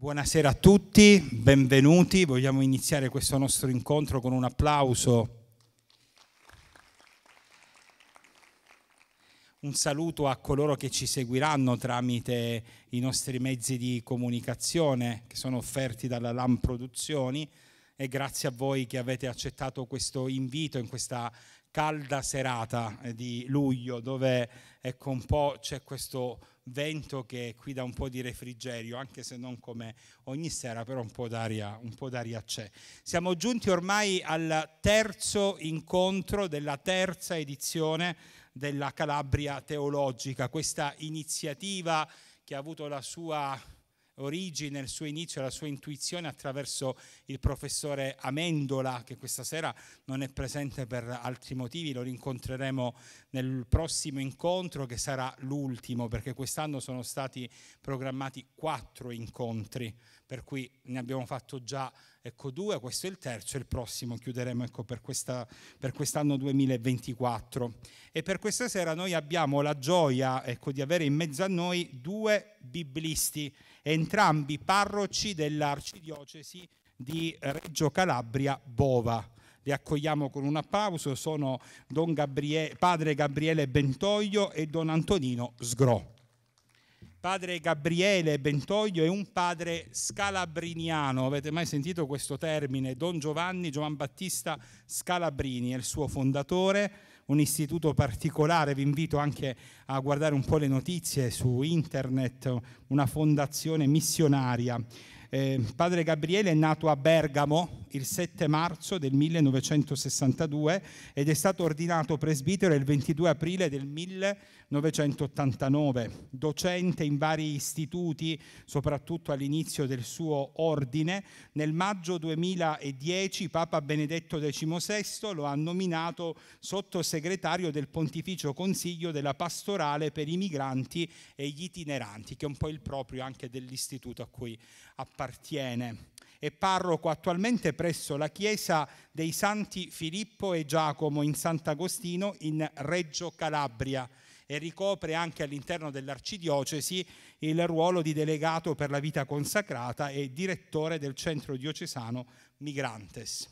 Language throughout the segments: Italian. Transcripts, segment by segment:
Buonasera a tutti, benvenuti. Vogliamo iniziare questo nostro incontro con un applauso. Un saluto a coloro che ci seguiranno tramite i nostri mezzi di comunicazione che sono offerti dalla LAM Produzioni e grazie a voi che avete accettato questo invito in questa calda serata eh, di luglio dove ecco, un po' c'è questo vento che qui dà un po' di refrigerio, anche se non come ogni sera, però un po' d'aria, un po d'aria c'è. Siamo giunti ormai al terzo incontro della terza edizione della Calabria Teologica, questa iniziativa che ha avuto la sua origine, il suo inizio, la sua intuizione attraverso il professore Amendola che questa sera non è presente per altri motivi, lo rincontreremo nel prossimo incontro che sarà l'ultimo perché quest'anno sono stati programmati quattro incontri per cui ne abbiamo fatto già ecco, due, questo è il terzo e il prossimo chiuderemo ecco, per, questa, per, quest'anno 2024. E per questa sera noi abbiamo la gioia ecco, di avere in mezzo a noi due biblisti entrambi parroci dell'arcidiocesi di Reggio Calabria Bova. Li accogliamo con un applauso, sono Gabriele, padre Gabriele Bentoglio e don Antonino Sgro. Padre Gabriele Bentoglio è un padre scalabriniano, avete mai sentito questo termine? Don Giovanni Giovan Battista Scalabrini è il suo fondatore, un istituto particolare, vi invito anche a guardare un po' le notizie su internet, una fondazione missionaria. Eh, padre Gabriele è nato a Bergamo il 7 marzo del 1962 ed è stato ordinato presbitero il 22 aprile del 1962. 1989, docente in vari istituti, soprattutto all'inizio del suo ordine. Nel maggio 2010 Papa Benedetto XVI lo ha nominato sottosegretario del Pontificio Consiglio della Pastorale per i migranti e gli itineranti, che è un po' il proprio anche dell'istituto a cui appartiene e parroco attualmente presso la chiesa dei Santi Filippo e Giacomo in Sant'Agostino in Reggio Calabria e ricopre anche all'interno dell'arcidiocesi il ruolo di delegato per la vita consacrata e direttore del centro diocesano Migrantes.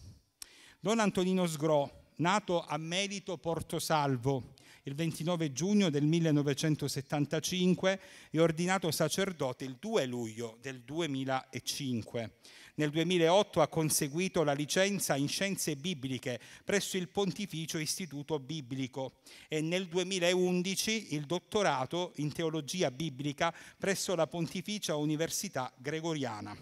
Don Antonino Sgro, nato a Melito Portosalvo il 29 giugno del 1975 e ordinato sacerdote il 2 luglio del 2005. Nel 2008 ha conseguito la licenza in scienze bibliche presso il Pontificio Istituto Biblico e nel 2011 il dottorato in teologia biblica presso la Pontificia Università Gregoriana.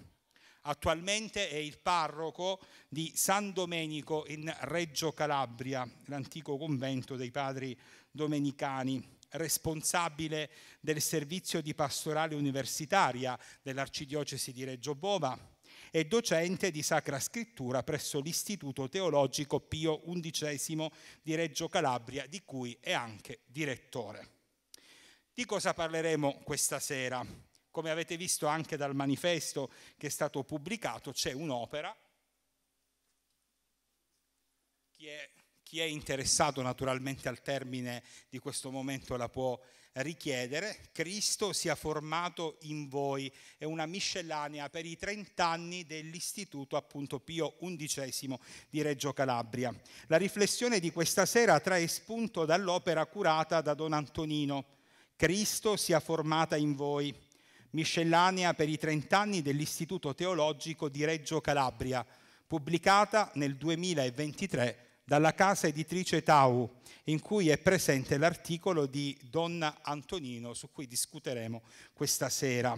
Attualmente è il parroco di San Domenico in Reggio Calabria, l'antico convento dei padri domenicani responsabile del servizio di pastorale universitaria dell'Arcidiocesi di Reggio Bova, e docente di Sacra Scrittura presso l'Istituto Teologico Pio XI di Reggio Calabria, di cui è anche direttore. Di cosa parleremo questa sera? Come avete visto anche dal manifesto che è stato pubblicato, c'è un'opera. Chi è, chi è interessato naturalmente al termine di questo momento la può richiedere, Cristo sia formato in voi. È una miscellanea per i 30 anni dell'Istituto appunto Pio XI di Reggio Calabria. La riflessione di questa sera trae spunto dall'opera curata da Don Antonino, Cristo sia formata in voi, miscellanea per i 30 anni dell'Istituto Teologico di Reggio Calabria, pubblicata nel 2023 dalla casa editrice Tau, in cui è presente l'articolo di Donna Antonino, su cui discuteremo questa sera.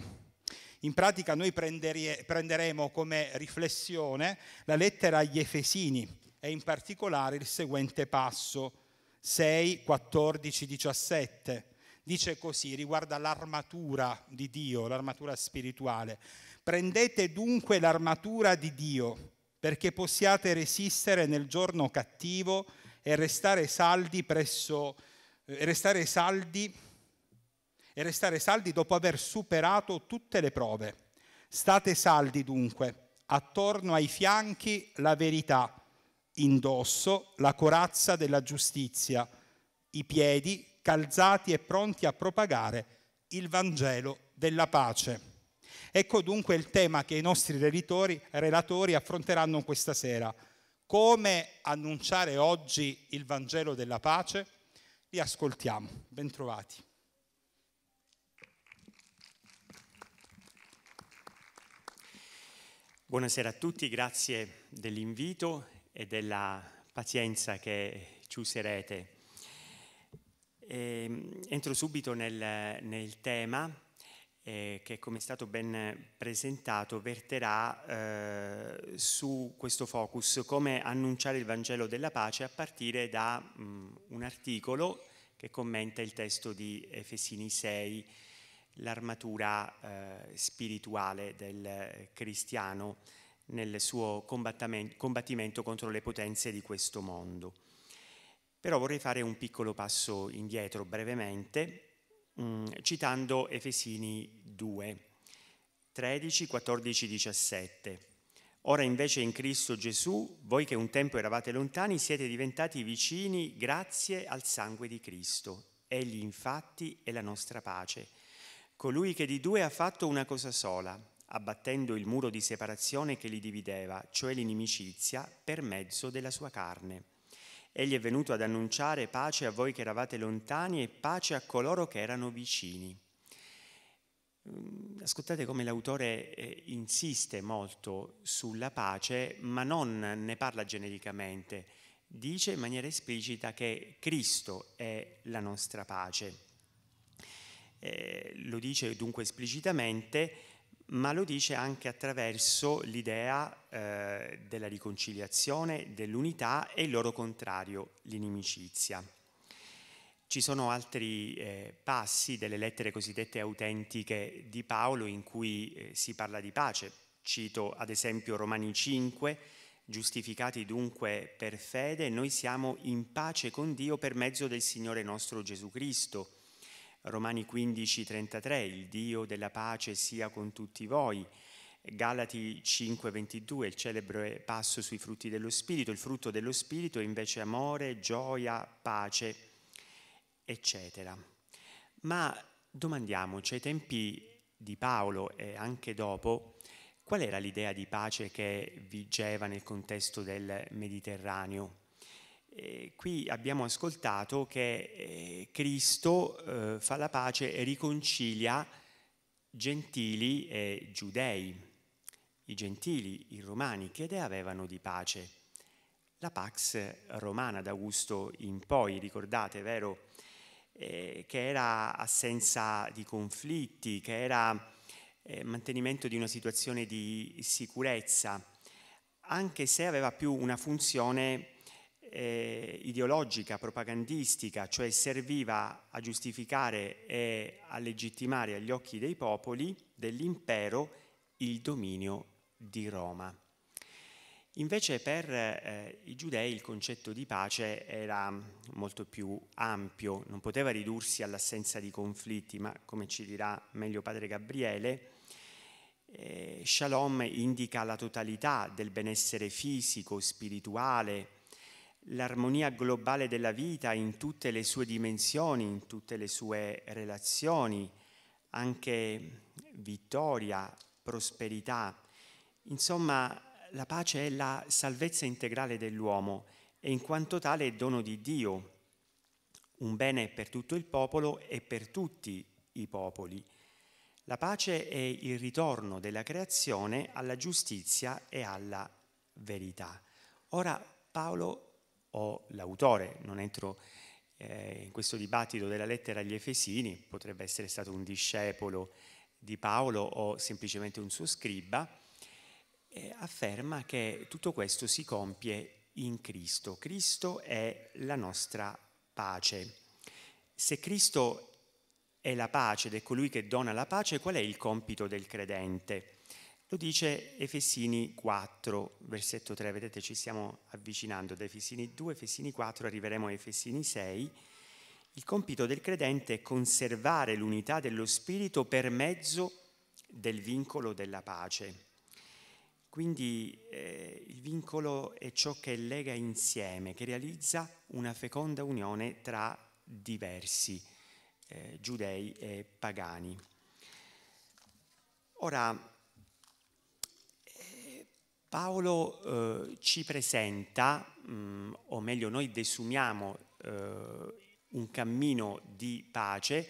In pratica noi prenderemo come riflessione la lettera agli Efesini e in particolare il seguente passo, 6, 14, 17. Dice così, riguarda l'armatura di Dio, l'armatura spirituale. Prendete dunque l'armatura di Dio perché possiate resistere nel giorno cattivo e restare saldi presso e eh, restare saldi e restare saldi dopo aver superato tutte le prove. State saldi dunque, attorno ai fianchi la verità, indosso la corazza della giustizia, i piedi calzati e pronti a propagare il Vangelo della pace. Ecco dunque il tema che i nostri relatori, relatori affronteranno questa sera. Come annunciare oggi il Vangelo della pace? Li ascoltiamo. Bentrovati. Buonasera a tutti, grazie dell'invito e della pazienza che ci userete. E, ehm, entro subito nel, nel tema eh, che come è stato ben presentato verterà eh, su questo focus, come annunciare il Vangelo della pace a partire da mh, mm, un articolo che commenta il testo di Efesini 6, l'armatura eh, spirituale del cristiano nel suo combattimento contro le potenze di questo mondo. Però vorrei fare un piccolo passo indietro brevemente Mm, citando Efesini 2, 13, 14, 17. Ora invece in Cristo Gesù, voi che un tempo eravate lontani, siete diventati vicini grazie al sangue di Cristo. Egli infatti è la nostra pace. Colui che di due ha fatto una cosa sola, abbattendo il muro di separazione che li divideva, cioè l'inimicizia, per mezzo della sua carne Egli è venuto ad annunciare pace a voi che eravate lontani e pace a coloro che erano vicini. Mm, ascoltate come l'autore eh, insiste molto sulla pace, ma non ne parla genericamente. Dice in maniera esplicita che Cristo è la nostra pace. Eh, lo dice dunque esplicitamente ma lo dice anche attraverso l'idea eh, della riconciliazione, dell'unità e il loro contrario, l'inimicizia. Ci sono altri eh, passi delle lettere cosiddette autentiche di Paolo in cui eh, si parla di pace. Cito ad esempio Romani 5, giustificati dunque per fede, noi siamo in pace con Dio per mezzo del Signore nostro Gesù Cristo Romani 15, 33, il Dio della pace sia con tutti voi. Galati 5, 22, il celebre passo sui frutti dello Spirito, il frutto dello Spirito è invece amore, gioia, pace, eccetera. Ma domandiamoci, ai tempi di Paolo e anche dopo, qual era l'idea di pace che vigeva nel contesto del Mediterraneo? qui abbiamo ascoltato che eh, Cristo eh, fa la pace e riconcilia gentili e giudei. I gentili, i romani, che idea avevano di pace? La Pax Romana d'Augusto in poi, ricordate, vero? Eh, che era assenza di conflitti, che era mantenimento di una situazione di sicurezza, anche se aveva più una funzione eh, ideologica, propagandistica, cioè serviva a giustificare e a legittimare agli occhi dei popoli dell'impero il dominio di Roma. Invece per eh, i giudei il concetto di pace era molto più ampio, non poteva ridursi all'assenza di conflitti, ma come ci dirà meglio padre Gabriele, eh, Shalom indica la totalità del benessere fisico, spirituale, l'armonia globale della vita in tutte le sue dimensioni, in tutte le sue relazioni, anche vittoria, prosperità. Insomma, la pace è la salvezza integrale dell'uomo e in quanto tale è dono di Dio, un bene per tutto il popolo e per tutti i popoli. La pace è il ritorno della creazione alla giustizia e alla verità. Ora Paolo o l'autore, non entro eh, in questo dibattito della lettera agli Efesini, potrebbe essere stato un discepolo di Paolo o semplicemente un suo scriba, eh, afferma che tutto questo si compie in Cristo. Cristo è la nostra pace. Se Cristo è la pace ed è colui che dona la pace, qual è il compito del credente? Lo dice Efesini 4, versetto 3, vedete ci stiamo avvicinando da Efesini 2, Efesini 4, arriveremo a Efesini 6. Il compito del credente è conservare l'unità dello spirito per mezzo del vincolo della pace. Quindi eh, il vincolo è ciò che lega insieme, che realizza una feconda unione tra diversi eh, giudei e pagani. Ora, Paolo eh, ci presenta, mh, mm, o meglio noi desumiamo eh, un cammino di pace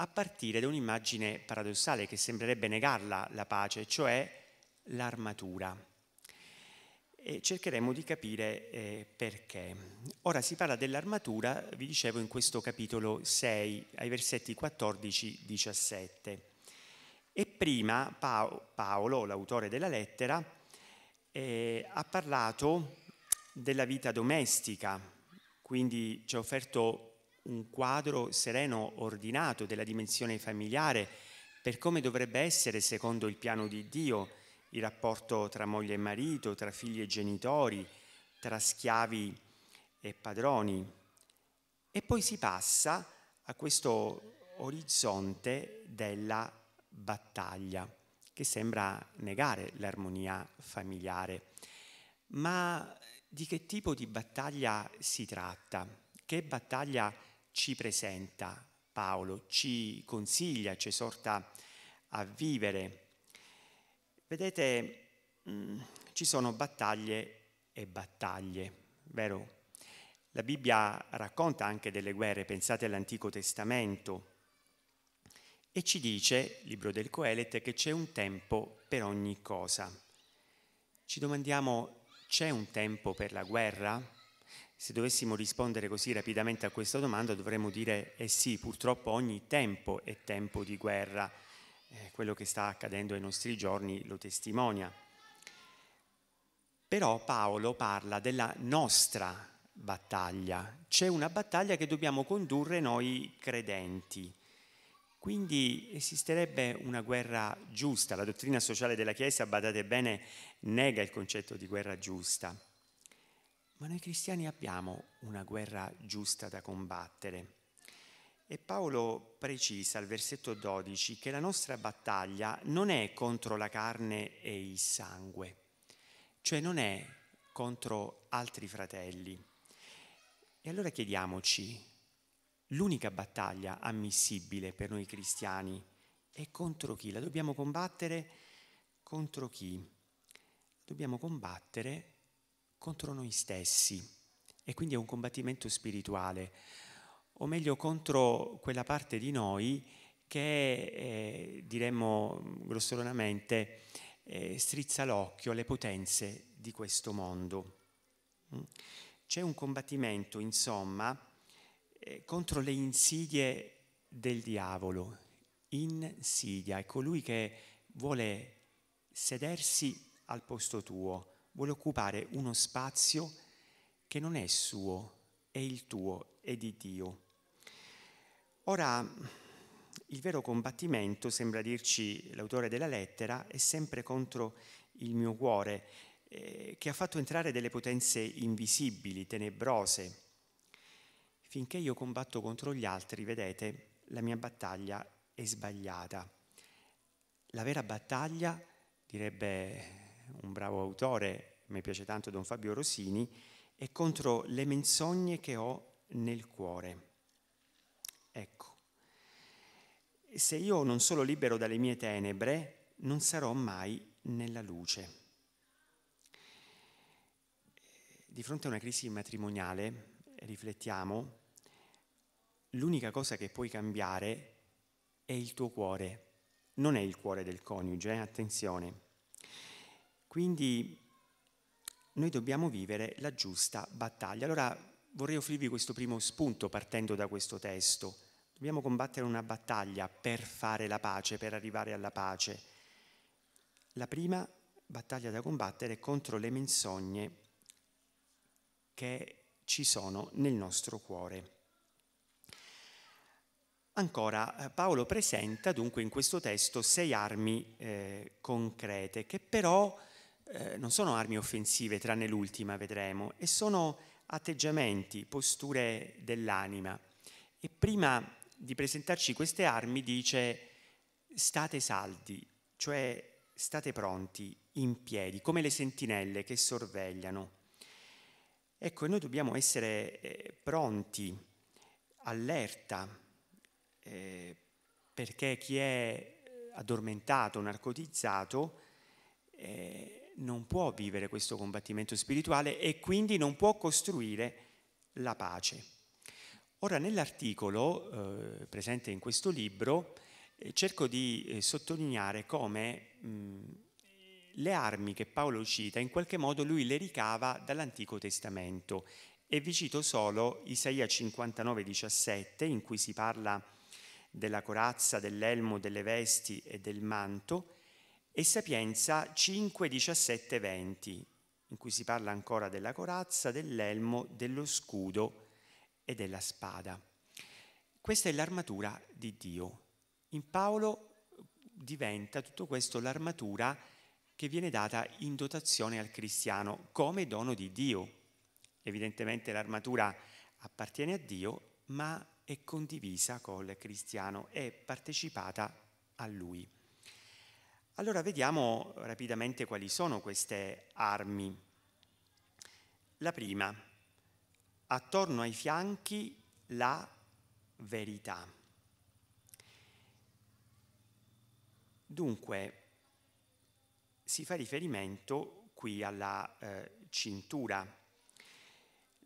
a partire da un'immagine paradossale che sembrerebbe negarla la pace, cioè l'armatura. E cercheremo di capire eh, perché. Ora si parla dell'armatura, vi dicevo, in questo capitolo 6, ai versetti 14-17. E prima Paolo, l'autore della lettera, eh, ha parlato della vita domestica, quindi ci ha offerto un quadro sereno, ordinato della dimensione familiare, per come dovrebbe essere, secondo il piano di Dio, il rapporto tra moglie e marito, tra figli e genitori, tra schiavi e padroni. E poi si passa a questo orizzonte della battaglia che sembra negare l'armonia familiare. Ma di che tipo di battaglia si tratta? Che battaglia ci presenta Paolo? Ci consiglia, ci esorta a vivere? Vedete, mh, mm, ci sono battaglie e battaglie, vero? La Bibbia racconta anche delle guerre, pensate all'Antico Testamento, e ci dice, libro del Coelete, che c'è un tempo per ogni cosa. Ci domandiamo, c'è un tempo per la guerra? Se dovessimo rispondere così rapidamente a questa domanda dovremmo dire eh sì, purtroppo ogni tempo è tempo di guerra. Eh, quello che sta accadendo ai nostri giorni lo testimonia. Però Paolo parla della nostra battaglia. C'è una battaglia che dobbiamo condurre noi credenti. Quindi esisterebbe una guerra giusta, la dottrina sociale della Chiesa, badate bene, nega il concetto di guerra giusta, ma noi cristiani abbiamo una guerra giusta da combattere. E Paolo precisa al versetto 12 che la nostra battaglia non è contro la carne e il sangue, cioè non è contro altri fratelli. E allora chiediamoci, L'unica battaglia ammissibile per noi cristiani è contro chi? La dobbiamo combattere contro chi? Dobbiamo combattere contro noi stessi e quindi è un combattimento spirituale, o meglio contro quella parte di noi che eh, diremmo grossolanamente eh, strizza l'occhio alle potenze di questo mondo. Mm. C'è un combattimento, insomma, eh, contro le insidie del diavolo. Insidia è colui che vuole sedersi al posto tuo, vuole occupare uno spazio che non è suo, è il tuo, è di Dio. Ora, il vero combattimento, sembra dirci l'autore della lettera, è sempre contro il mio cuore, eh, che ha fatto entrare delle potenze invisibili, tenebrose, Finché io combatto contro gli altri, vedete, la mia battaglia è sbagliata. La vera battaglia, direbbe un bravo autore, mi piace tanto Don Fabio Rosini, è contro le menzogne che ho nel cuore. Ecco, se io non sono libero dalle mie tenebre, non sarò mai nella luce. Di fronte a una crisi matrimoniale, riflettiamo, l'unica cosa che puoi cambiare è il tuo cuore, non è il cuore del coniuge, eh? attenzione. Quindi noi dobbiamo vivere la giusta battaglia. Allora vorrei offrirvi questo primo spunto partendo da questo testo. Dobbiamo combattere una battaglia per fare la pace, per arrivare alla pace. La prima battaglia da combattere è contro le menzogne che ci sono nel nostro cuore. Ancora, eh, Paolo presenta dunque in questo testo sei armi eh, concrete che però eh, non sono armi offensive, tranne l'ultima vedremo, e sono atteggiamenti, posture dell'anima. E prima di presentarci queste armi dice state saldi, cioè state pronti, in piedi, come le sentinelle che sorvegliano. Ecco, noi dobbiamo essere eh, pronti, allerta eh, perché chi è addormentato, narcotizzato, eh, non può vivere questo combattimento spirituale e quindi non può costruire la pace. Ora nell'articolo eh, presente in questo libro eh, cerco di eh, sottolineare come mh, mm, le armi che Paolo cita in qualche modo lui le ricava dall'Antico Testamento e vi cito solo Isaia 59, 17, in cui si parla della corazza, dell'elmo, delle vesti e del manto, e Sapienza 5, 17, 20, in cui si parla ancora della corazza, dell'elmo, dello scudo e della spada. Questa è l'armatura di Dio. In Paolo diventa tutto questo l'armatura che viene data in dotazione al cristiano come dono di Dio. Evidentemente l'armatura appartiene a Dio, ma e condivisa col cristiano e partecipata a lui. Allora vediamo rapidamente quali sono queste armi. La prima, attorno ai fianchi la verità. Dunque, si fa riferimento qui alla eh, cintura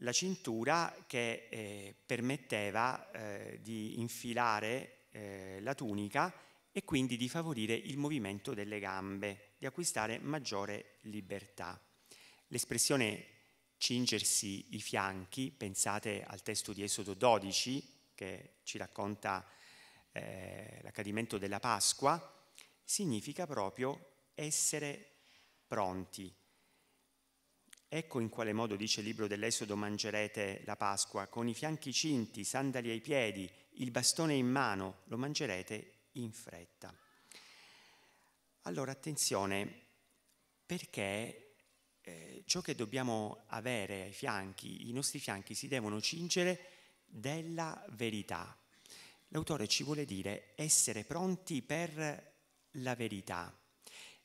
la cintura che eh, permetteva eh, di infilare eh, la tunica e quindi di favorire il movimento delle gambe, di acquistare maggiore libertà. L'espressione cingersi i fianchi, pensate al testo di Esodo 12 che ci racconta eh, l'accadimento della Pasqua, significa proprio essere pronti, Ecco in quale modo, dice il libro dell'Esodo, mangerete la Pasqua, con i fianchi cinti, i sandali ai piedi, il bastone in mano, lo mangerete in fretta. Allora attenzione, perché eh, ciò che dobbiamo avere ai fianchi, i nostri fianchi si devono cingere della verità. L'autore ci vuole dire essere pronti per la verità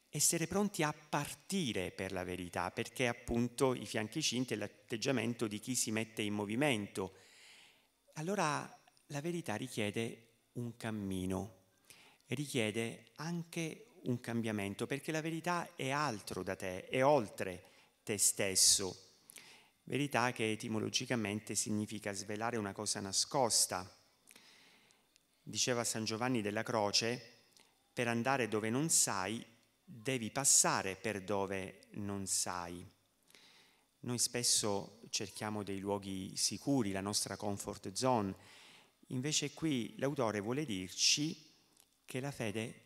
essere pronti a partire per la verità, perché appunto i fianchi cinti è l'atteggiamento di chi si mette in movimento. Allora la verità richiede un cammino, richiede anche un cambiamento, perché la verità è altro da te, è oltre te stesso. Verità che etimologicamente significa svelare una cosa nascosta. Diceva San Giovanni della Croce, per andare dove non sai devi passare per dove non sai. Noi spesso cerchiamo dei luoghi sicuri, la nostra comfort zone, invece qui l'autore vuole dirci che la fede,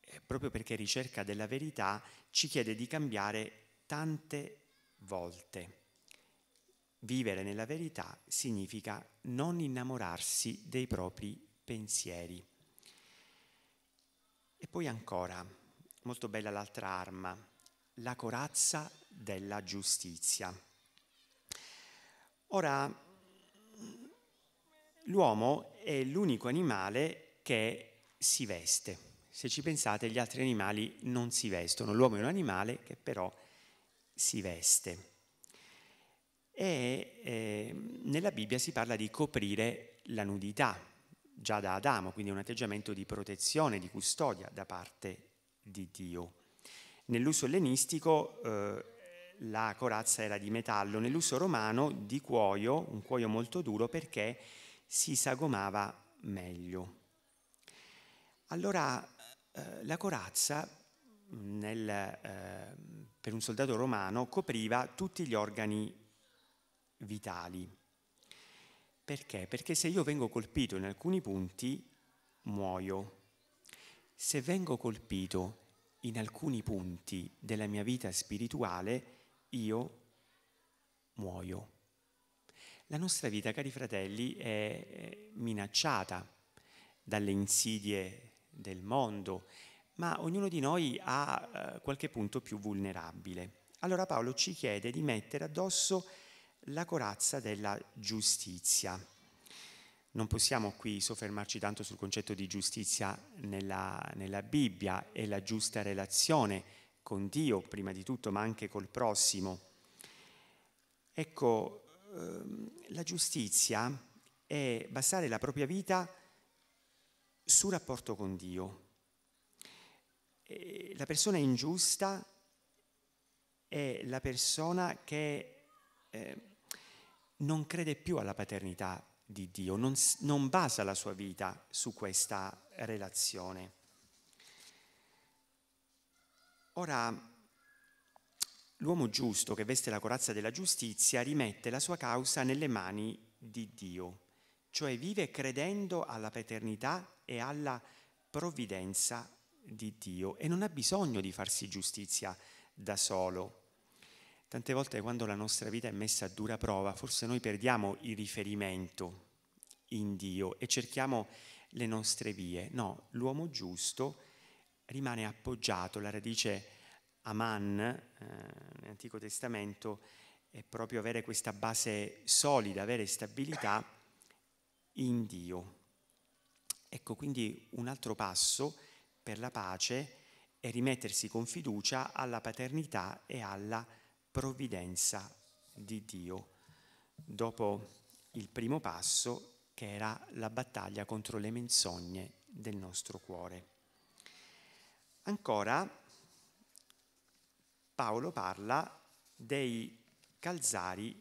eh, proprio perché ricerca della verità, ci chiede di cambiare tante volte. Vivere nella verità significa non innamorarsi dei propri pensieri. E poi ancora, molto bella l'altra arma, la corazza della giustizia. Ora, l'uomo è l'unico animale che si veste. Se ci pensate, gli altri animali non si vestono. L'uomo è un animale che però si veste. E eh, nella Bibbia si parla di coprire la nudità, già da Adamo, quindi un atteggiamento di protezione, di custodia da parte di Dio. Nell'uso ellenistico eh, la corazza era di metallo, nell'uso romano di cuoio, un cuoio molto duro perché si sagomava meglio. Allora eh, la corazza nel, eh, per un soldato romano copriva tutti gli organi vitali. Perché? Perché se io vengo colpito in alcuni punti muoio, se vengo colpito in alcuni punti della mia vita spirituale, io muoio. La nostra vita, cari fratelli, è minacciata dalle insidie del mondo, ma ognuno di noi ha eh, qualche punto più vulnerabile. Allora Paolo ci chiede di mettere addosso la corazza della giustizia non possiamo qui soffermarci tanto sul concetto di giustizia nella, nella, Bibbia e la giusta relazione con Dio prima di tutto, ma anche col prossimo. Ecco, ehm, la giustizia è basare la propria vita sul rapporto con Dio. E eh, la persona ingiusta è la persona che eh, non crede più alla paternità di Dio, non, non basa la sua vita su questa relazione. Ora, l'uomo giusto che veste la corazza della giustizia rimette la sua causa nelle mani di Dio, cioè vive credendo alla paternità e alla provvidenza di Dio e non ha bisogno di farsi giustizia da solo. Tante volte quando la nostra vita è messa a dura prova, forse noi perdiamo il riferimento in Dio e cerchiamo le nostre vie. No, l'uomo giusto rimane appoggiato, la radice Aman eh, nell'Antico Testamento è proprio avere questa base solida, avere stabilità in Dio. Ecco, quindi un altro passo per la pace è rimettersi con fiducia alla paternità e alla paternità provvidenza di Dio dopo il primo passo che era la battaglia contro le menzogne del nostro cuore. Ancora Paolo parla dei calzari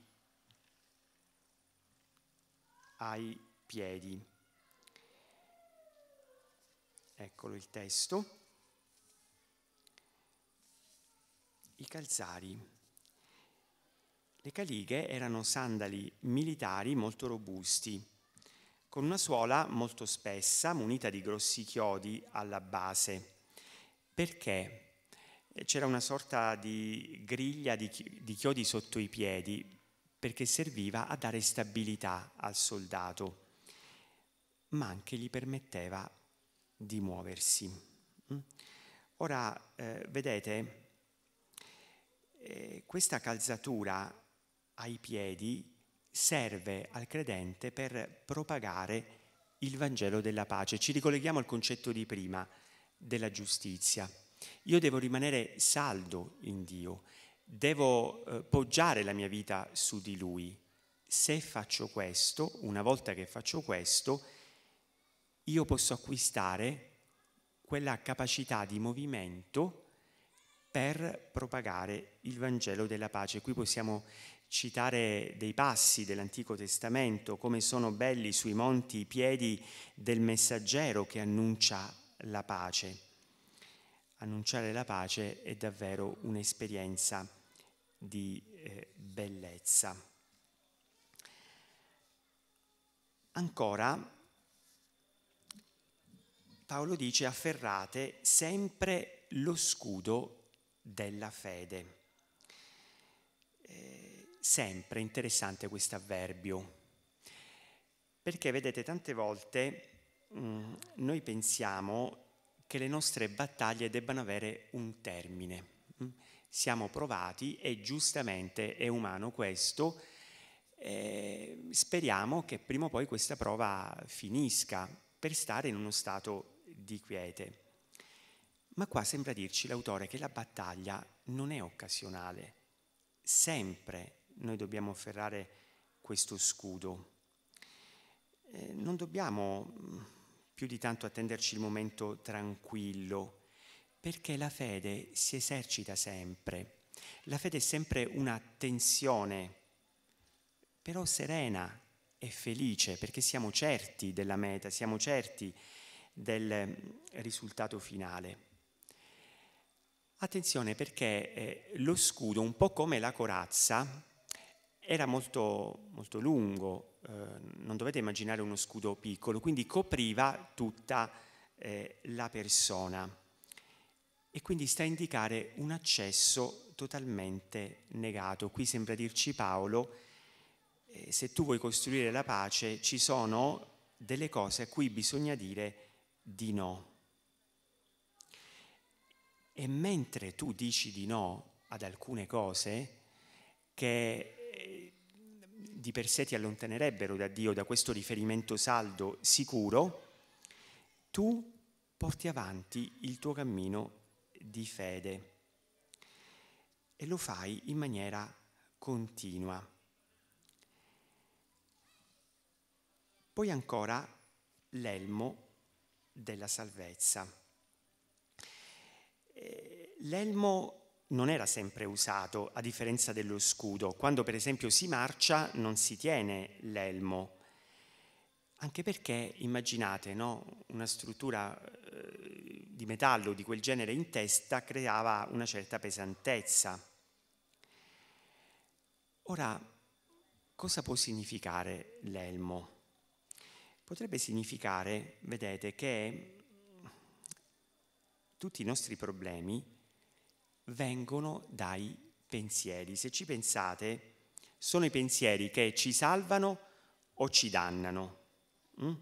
ai piedi. Eccolo il testo. I calzari le calighe erano sandali militari molto robusti, con una suola molto spessa, munita di grossi chiodi alla base. Perché? Eh, c'era una sorta di griglia di, chiodi sotto i piedi perché serviva a dare stabilità al soldato, ma anche gli permetteva di muoversi. Mm? Ora, eh, vedete, eh, questa calzatura ai piedi serve al credente per propagare il Vangelo della pace. Ci ricolleghiamo al concetto di prima della giustizia. Io devo rimanere saldo in Dio, devo eh, poggiare la mia vita su di Lui. Se faccio questo, una volta che faccio questo, io posso acquistare quella capacità di movimento per propagare il Vangelo della pace. Qui possiamo citare dei passi dell'Antico Testamento, come sono belli sui monti i piedi del messaggero che annuncia la pace. Annunciare la pace è davvero un'esperienza di eh, bellezza. Ancora, Paolo dice afferrate sempre lo scudo della fede. Eh, sempre interessante questo avverbio, perché vedete tante volte mh, mm, noi pensiamo che le nostre battaglie debbano avere un termine. Mm? Siamo provati e giustamente è umano questo. e speriamo che prima o poi questa prova finisca per stare in uno stato di quiete. Ma qua sembra dirci l'autore che la battaglia non è occasionale, sempre noi dobbiamo afferrare questo scudo. Eh, non dobbiamo mm, più di tanto attenderci il momento tranquillo, perché la fede si esercita sempre. La fede è sempre una tensione, però serena e felice, perché siamo certi della meta, siamo certi del mm, risultato finale. Attenzione perché eh, lo scudo, un po' come la corazza, era molto, molto lungo, eh, non dovete immaginare uno scudo piccolo, quindi copriva tutta eh, la persona e quindi sta a indicare un accesso totalmente negato. Qui sembra dirci Paolo, eh, se tu vuoi costruire la pace ci sono delle cose a cui bisogna dire di no. E mentre tu dici di no ad alcune cose che di per sé ti allontanerebbero da Dio, da questo riferimento saldo, sicuro, tu porti avanti il tuo cammino di fede e lo fai in maniera continua. Poi ancora l'elmo della salvezza. Eh, l'elmo non era sempre usato, a differenza dello scudo. Quando per esempio si marcia non si tiene l'elmo, anche perché immaginate, no? una struttura eh, di metallo di quel genere in testa creava una certa pesantezza. Ora, cosa può significare l'elmo? Potrebbe significare, vedete, che tutti i nostri problemi vengono dai pensieri. Se ci pensate, sono i pensieri che ci salvano o ci dannano. Mm?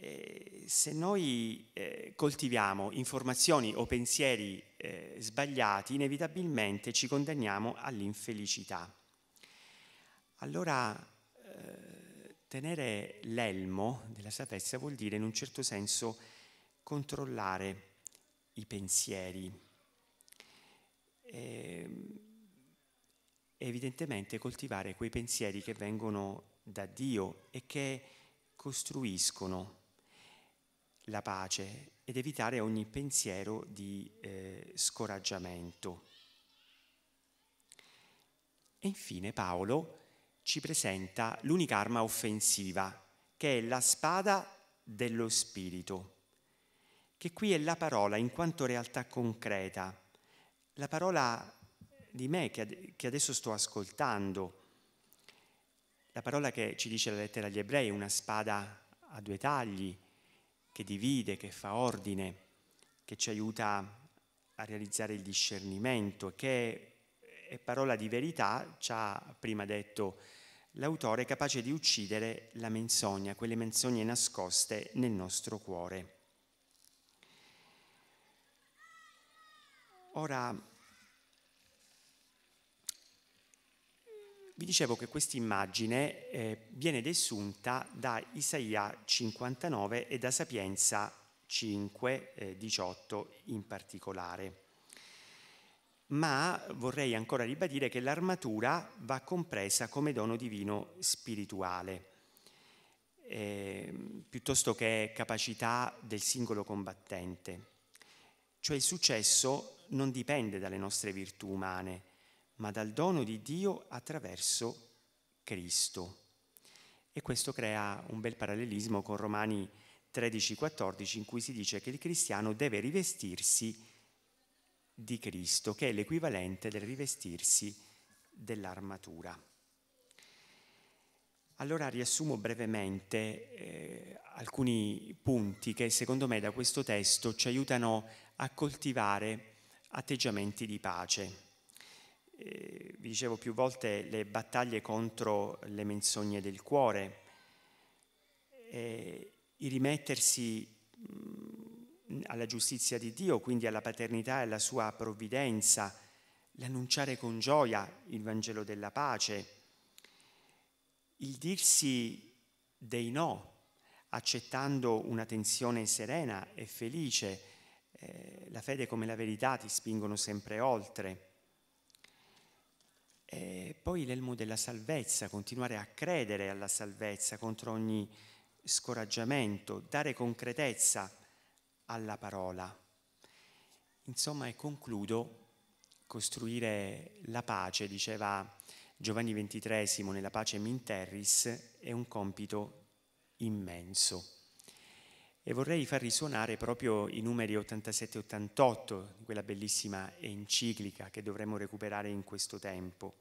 Eh, se noi eh, coltiviamo informazioni o pensieri eh, sbagliati, inevitabilmente ci condanniamo all'infelicità. Allora, eh, tenere l'elmo della sapienza vuol dire in un certo senso controllare i pensieri, eh, evidentemente coltivare quei pensieri che vengono da Dio e che costruiscono la pace ed evitare ogni pensiero di eh, scoraggiamento. E infine Paolo ci presenta l'unica arma offensiva, che è la spada dello Spirito, che qui è la parola in quanto realtà concreta la parola di me che, che adesso sto ascoltando, la parola che ci dice la lettera agli ebrei, una spada a due tagli, che divide, che fa ordine, che ci aiuta a realizzare il discernimento, che è parola di verità, ci ha prima detto l'autore, capace di uccidere la menzogna, quelle menzogne nascoste nel nostro cuore. Ora, vi dicevo che questa immagine eh, viene desunta da Isaia 59 e da Sapienza 5, eh, 18 in particolare. Ma vorrei ancora ribadire che l'armatura va compresa come dono divino spirituale, eh, piuttosto che capacità del singolo combattente. Cioè il successo non dipende dalle nostre virtù umane, ma dal dono di Dio attraverso Cristo. E questo crea un bel parallelismo con Romani 13-14 in cui si dice che il cristiano deve rivestirsi di Cristo, che è l'equivalente del rivestirsi dell'armatura. Allora riassumo brevemente eh, alcuni punti che secondo me da questo testo ci aiutano a coltivare atteggiamenti di pace. Eh, vi dicevo più volte, le battaglie contro le menzogne del cuore, eh, il rimettersi mm, alla giustizia di Dio, quindi alla paternità e alla sua provvidenza, l'annunciare con gioia il Vangelo della pace, il dirsi dei no, accettando una tensione serena e felice, eh, la fede come la verità ti spingono sempre oltre. E eh, poi l'elmo della salvezza, continuare a credere alla salvezza contro ogni scoraggiamento, dare concretezza alla parola. Insomma, e concludo, costruire la pace, diceva Giovanni XXIII nella pace Minterris, è un compito immenso. E vorrei far risuonare proprio i numeri 87 e 88 quella bellissima enciclica che dovremmo recuperare in questo tempo.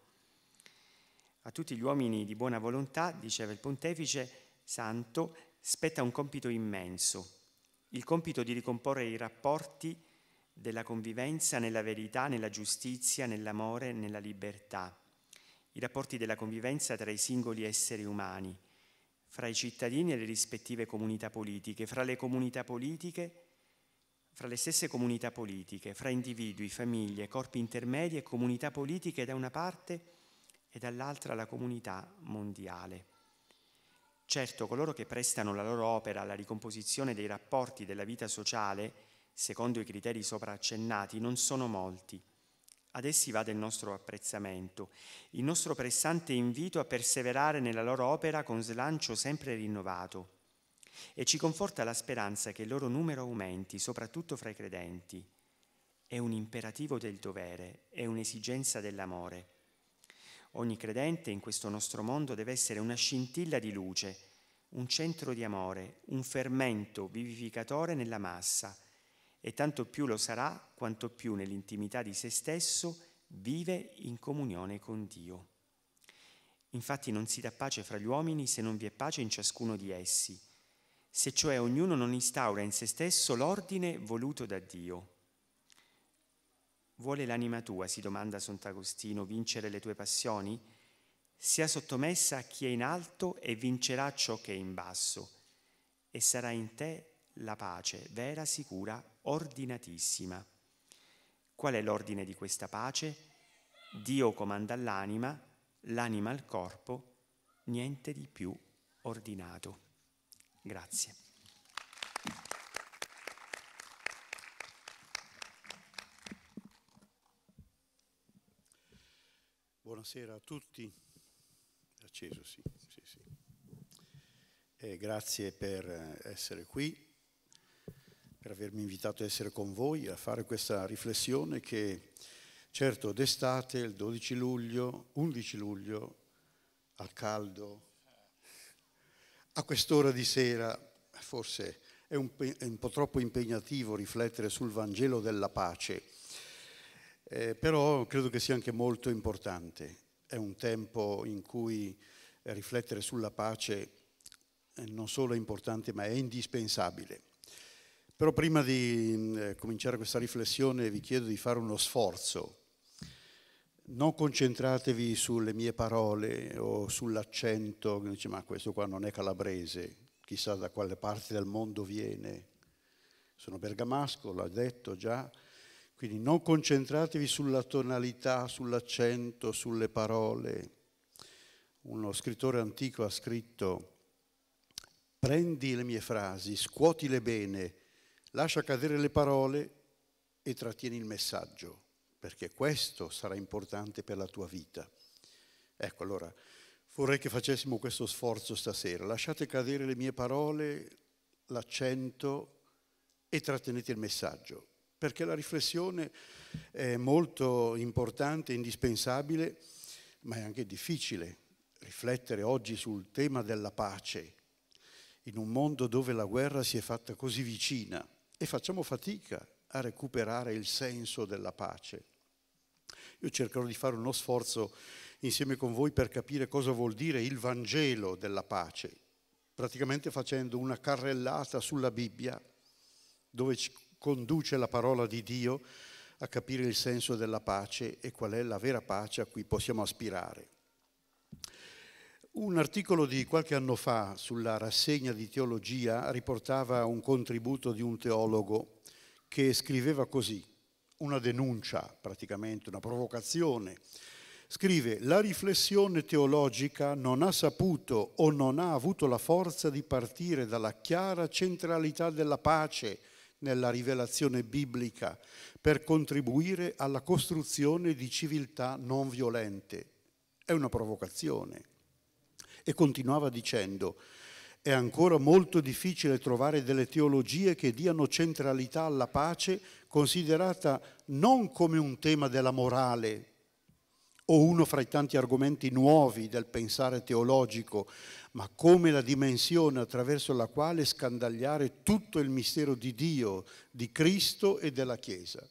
A tutti gli uomini di buona volontà, diceva il pontefice, santo, spetta un compito immenso, il compito di ricomporre i rapporti della convivenza nella verità, nella giustizia, nell'amore, nella libertà, i rapporti della convivenza tra i singoli esseri umani fra i cittadini e le rispettive comunità politiche, fra le comunità politiche, fra le stesse comunità politiche, fra individui, famiglie, corpi intermedi e comunità politiche da una parte e dall'altra la comunità mondiale. Certo, coloro che prestano la loro opera alla ricomposizione dei rapporti della vita sociale, secondo i criteri sopra accennati, non sono molti ad essi va del nostro apprezzamento, il nostro pressante invito a perseverare nella loro opera con slancio sempre rinnovato e ci conforta la speranza che il loro numero aumenti, soprattutto fra i credenti. È un imperativo del dovere, è un'esigenza dell'amore. Ogni credente in questo nostro mondo deve essere una scintilla di luce, un centro di amore, un fermento vivificatore nella massa, e tanto più lo sarà quanto più nell'intimità di se stesso vive in comunione con Dio. Infatti non si dà pace fra gli uomini se non vi è pace in ciascuno di essi, se cioè ognuno non instaura in se stesso l'ordine voluto da Dio. Vuole l'anima tua, si domanda Sant'Agostino, vincere le tue passioni? Sia sottomessa a chi è in alto e vincerà ciò che è in basso, e sarà in te la pace vera, sicura, ordinatissima. Qual è l'ordine di questa pace? Dio comanda all'anima, l'anima al corpo, niente di più ordinato. Grazie. Buonasera a tutti. Acceso, sì. sì, sì. Eh, grazie per eh, essere qui per avermi invitato a essere con voi a fare questa riflessione che certo d'estate, il 12 luglio, 11 luglio, al caldo, a quest'ora di sera, forse è un, è un po' troppo impegnativo riflettere sul Vangelo della pace, eh, però credo che sia anche molto importante. È un tempo in cui riflettere sulla pace eh, non solo è importante ma è indispensabile. Però prima di mm, eh, cominciare questa riflessione vi chiedo di fare uno sforzo. Non concentratevi sulle mie parole o sull'accento, dice ma questo qua non è calabrese, chissà da quale parte del mondo viene. Sono bergamasco, l'ha detto già, quindi non concentratevi sulla tonalità, sull'accento, sulle parole. Uno scrittore antico ha scritto, prendi le mie frasi, scuotile bene Lascia cadere le parole e trattieni il messaggio, perché questo sarà importante per la tua vita. Ecco, allora, vorrei che facessimo questo sforzo stasera. Lasciate cadere le mie parole, l'accento e trattenete il messaggio, perché la riflessione è molto importante, indispensabile, ma è anche difficile riflettere oggi sul tema della pace in un mondo dove la guerra si è fatta così vicina e facciamo fatica a recuperare il senso della pace. Io cercherò di fare uno sforzo insieme con voi per capire cosa vuol dire il Vangelo della pace, praticamente facendo una carrellata sulla Bibbia dove ci conduce la parola di Dio a capire il senso della pace e qual è la vera pace a cui possiamo aspirare. Un articolo di qualche anno fa sulla rassegna di teologia riportava un contributo di un teologo che scriveva così, una denuncia praticamente, una provocazione. Scrive, la riflessione teologica non ha saputo o non ha avuto la forza di partire dalla chiara centralità della pace nella rivelazione biblica per contribuire alla costruzione di civiltà non violente. È una provocazione e continuava dicendo, è ancora molto difficile trovare delle teologie che diano centralità alla pace considerata non come un tema della morale o uno fra i tanti argomenti nuovi del pensare teologico, ma come la dimensione attraverso la quale scandagliare tutto il mistero di Dio, di Cristo e della Chiesa.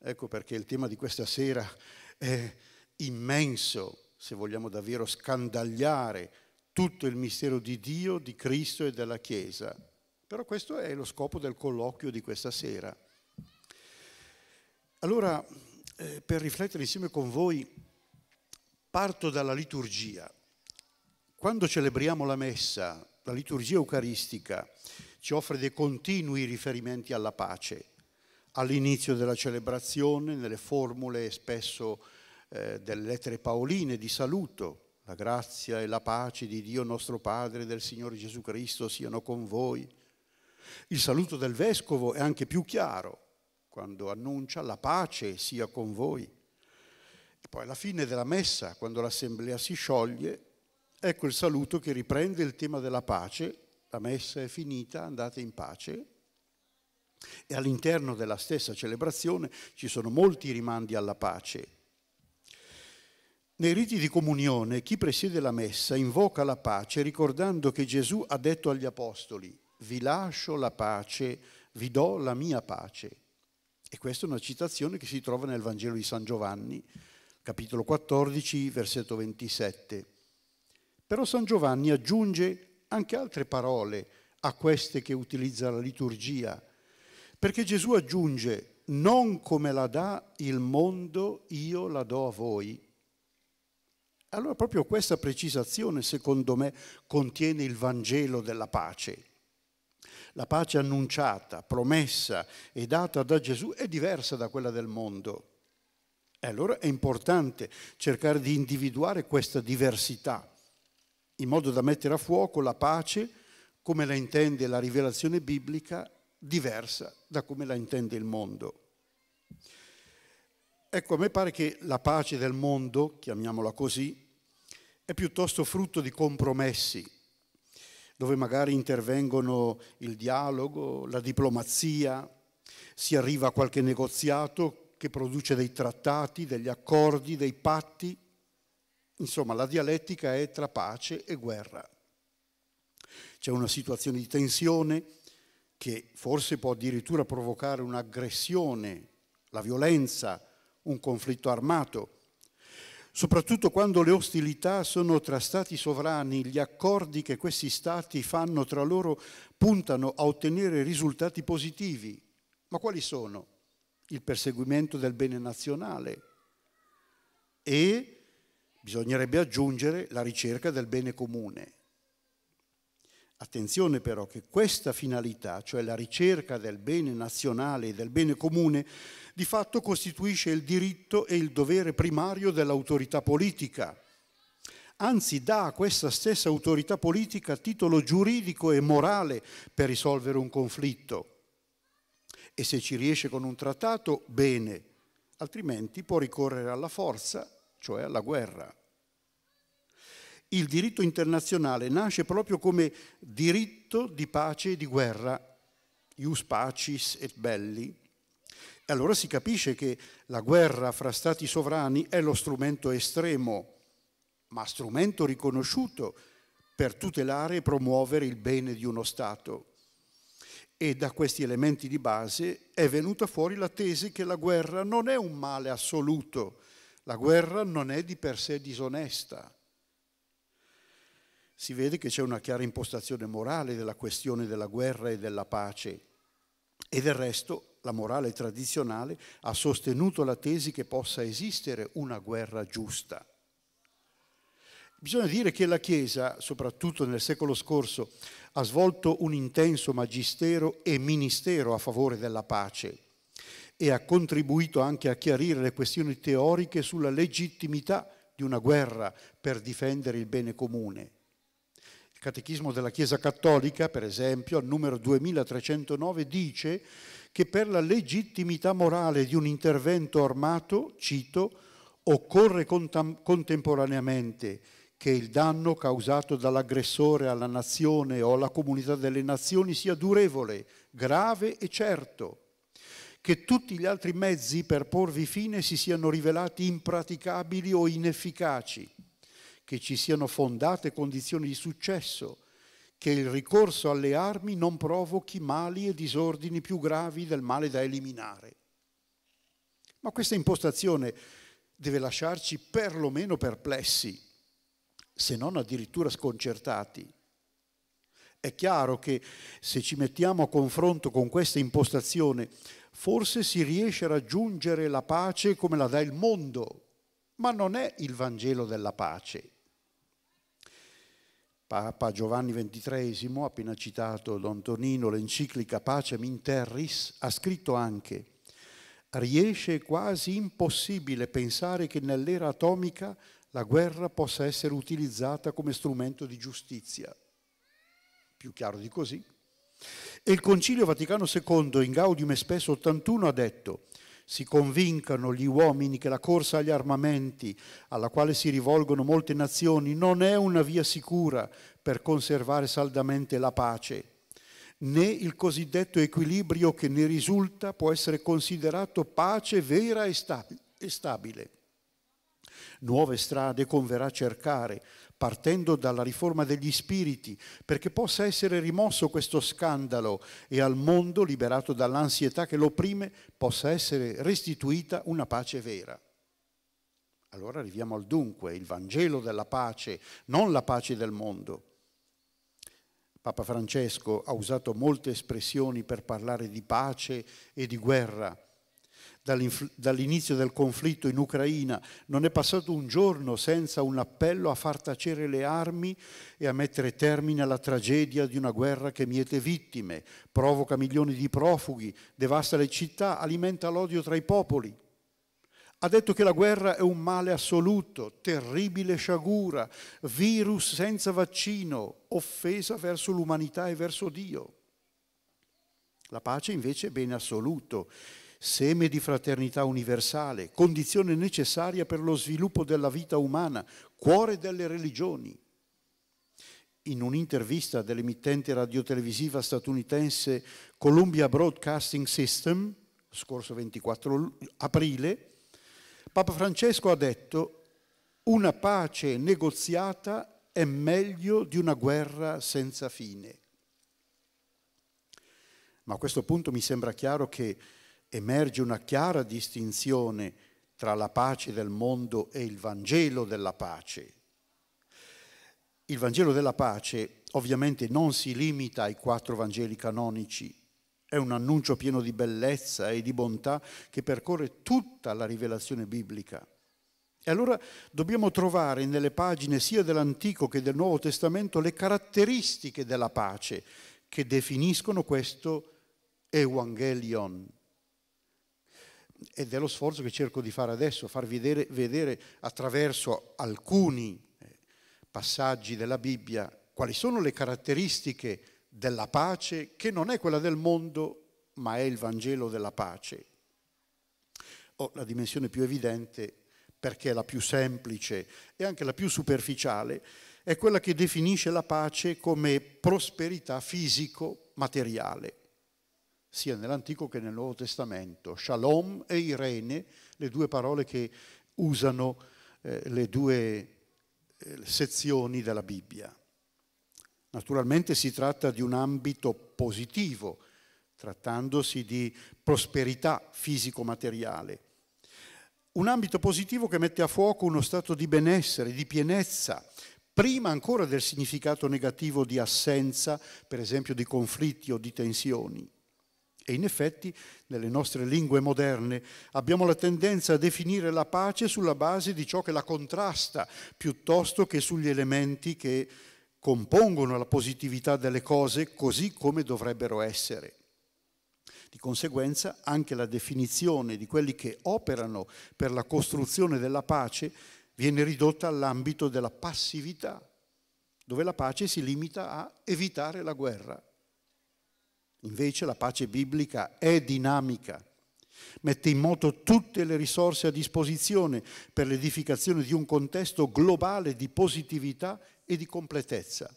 Ecco perché il tema di questa sera è immenso, se vogliamo davvero scandagliare tutto il mistero di Dio, di Cristo e della Chiesa. Però questo è lo scopo del colloquio di questa sera. Allora, eh, per riflettere insieme con voi, parto dalla liturgia. Quando celebriamo la messa, la liturgia eucaristica ci offre dei continui riferimenti alla pace, all'inizio della celebrazione, nelle formule spesso eh, delle lettere paoline di saluto. La grazia e la pace di Dio nostro Padre e del Signore Gesù Cristo siano con voi. Il saluto del vescovo è anche più chiaro quando annuncia la pace sia con voi. E poi alla fine della messa, quando l'assemblea si scioglie, ecco il saluto che riprende il tema della pace. La messa è finita, andate in pace. E all'interno della stessa celebrazione ci sono molti rimandi alla pace nei riti di comunione chi presiede la messa invoca la pace ricordando che Gesù ha detto agli apostoli, vi lascio la pace, vi do la mia pace. E questa è una citazione che si trova nel Vangelo di San Giovanni, capitolo 14, versetto 27. Però San Giovanni aggiunge anche altre parole a queste che utilizza la liturgia, perché Gesù aggiunge, non come la dà il mondo, io la do a voi. Allora proprio questa precisazione, secondo me, contiene il Vangelo della pace. La pace annunciata, promessa e data da Gesù è diversa da quella del mondo. E allora è importante cercare di individuare questa diversità, in modo da mettere a fuoco la pace come la intende la rivelazione biblica, diversa da come la intende il mondo. Ecco, a me pare che la pace del mondo, chiamiamola così, è piuttosto frutto di compromessi, dove magari intervengono il dialogo, la diplomazia, si arriva a qualche negoziato che produce dei trattati, degli accordi, dei patti. Insomma, la dialettica è tra pace e guerra. C'è una situazione di tensione che forse può addirittura provocare un'aggressione, la violenza, un conflitto armato. Soprattutto quando le ostilità sono tra stati sovrani, gli accordi che questi stati fanno tra loro puntano a ottenere risultati positivi. Ma quali sono? Il perseguimento del bene nazionale e, bisognerebbe aggiungere, la ricerca del bene comune. Attenzione però che questa finalità, cioè la ricerca del bene nazionale e del bene comune, di fatto costituisce il diritto e il dovere primario dell'autorità politica. Anzi, dà a questa stessa autorità politica titolo giuridico e morale per risolvere un conflitto. E se ci riesce con un trattato, bene, altrimenti può ricorrere alla forza, cioè alla guerra. Il diritto internazionale nasce proprio come diritto di pace e di guerra, ius pacis et belli, e allora si capisce che la guerra fra stati sovrani è lo strumento estremo, ma strumento riconosciuto per tutelare e promuovere il bene di uno Stato. E da questi elementi di base è venuta fuori la tesi che la guerra non è un male assoluto, la guerra non è di per sé disonesta. Si vede che c'è una chiara impostazione morale della questione della guerra e della pace e del resto la morale tradizionale, ha sostenuto la tesi che possa esistere una guerra giusta. Bisogna dire che la Chiesa, soprattutto nel secolo scorso, ha svolto un intenso magistero e ministero a favore della pace e ha contribuito anche a chiarire le questioni teoriche sulla legittimità di una guerra per difendere il bene comune. Il Catechismo della Chiesa Cattolica, per esempio, al numero 2309, dice che per la legittimità morale di un intervento armato, cito, occorre contemporaneamente che il danno causato dall'aggressore alla nazione o alla comunità delle nazioni sia durevole, grave e certo, che tutti gli altri mezzi per porvi fine si siano rivelati impraticabili o inefficaci che ci siano fondate condizioni di successo, che il ricorso alle armi non provochi mali e disordini più gravi del male da eliminare. Ma questa impostazione deve lasciarci perlomeno perplessi, se non addirittura sconcertati. È chiaro che se ci mettiamo a confronto con questa impostazione, forse si riesce a raggiungere la pace come la dà il mondo, ma non è il Vangelo della pace. Papa Giovanni XXIII, appena citato Don Tonino, l'enciclica Pacem in Terris, ha scritto anche «Riesce quasi impossibile pensare che nell'era atomica la guerra possa essere utilizzata come strumento di giustizia». Più chiaro di così. E il Concilio Vaticano II in Gaudium Spes 81 ha detto si convincano gli uomini che la corsa agli armamenti, alla quale si rivolgono molte nazioni, non è una via sicura per conservare saldamente la pace, né il cosiddetto equilibrio che ne risulta può essere considerato pace vera e stabile. Nuove strade converrà cercare partendo dalla riforma degli spiriti, perché possa essere rimosso questo scandalo e al mondo, liberato dall'ansietà che lo opprime, possa essere restituita una pace vera. Allora arriviamo al dunque, il Vangelo della pace, non la pace del mondo. Papa Francesco ha usato molte espressioni per parlare di pace e di guerra dall'inizio del conflitto in Ucraina, non è passato un giorno senza un appello a far tacere le armi e a mettere termine alla tragedia di una guerra che miete vittime, provoca milioni di profughi, devasta le città, alimenta l'odio tra i popoli. Ha detto che la guerra è un male assoluto, terribile sciagura, virus senza vaccino, offesa verso l'umanità e verso Dio. La pace invece è bene assoluto seme di fraternità universale, condizione necessaria per lo sviluppo della vita umana, cuore delle religioni. In un'intervista dell'emittente radiotelevisiva statunitense Columbia Broadcasting System, scorso 24 aprile, Papa Francesco ha detto una pace negoziata è meglio di una guerra senza fine. Ma a questo punto mi sembra chiaro che emerge una chiara distinzione tra la pace del mondo e il Vangelo della pace. Il Vangelo della pace ovviamente non si limita ai quattro Vangeli canonici, è un annuncio pieno di bellezza e di bontà che percorre tutta la rivelazione biblica. E allora dobbiamo trovare nelle pagine sia dell'Antico che del Nuovo Testamento le caratteristiche della pace che definiscono questo Evangelion, ed è lo sforzo che cerco di fare adesso, far vedere, vedere attraverso alcuni eh, passaggi della Bibbia quali sono le caratteristiche della pace che non è quella del mondo ma è il Vangelo della pace. Oh, la dimensione più evidente, perché è la più semplice e anche la più superficiale, è quella che definisce la pace come prosperità fisico-materiale sia nell'Antico che nel Nuovo Testamento. Shalom e Irene, le due parole che usano eh, le due eh, sezioni della Bibbia. Naturalmente si tratta di un ambito positivo, trattandosi di prosperità fisico-materiale. Un ambito positivo che mette a fuoco uno stato di benessere, di pienezza, prima ancora del significato negativo di assenza, per esempio di conflitti o di tensioni. E in effetti nelle nostre lingue moderne abbiamo la tendenza a definire la pace sulla base di ciò che la contrasta piuttosto che sugli elementi che compongono la positività delle cose così come dovrebbero essere. Di conseguenza anche la definizione di quelli che operano per la costruzione della pace viene ridotta all'ambito della passività, dove la pace si limita a evitare la guerra. Invece la pace biblica è dinamica, mette in moto tutte le risorse a disposizione per l'edificazione di un contesto globale di positività e di completezza.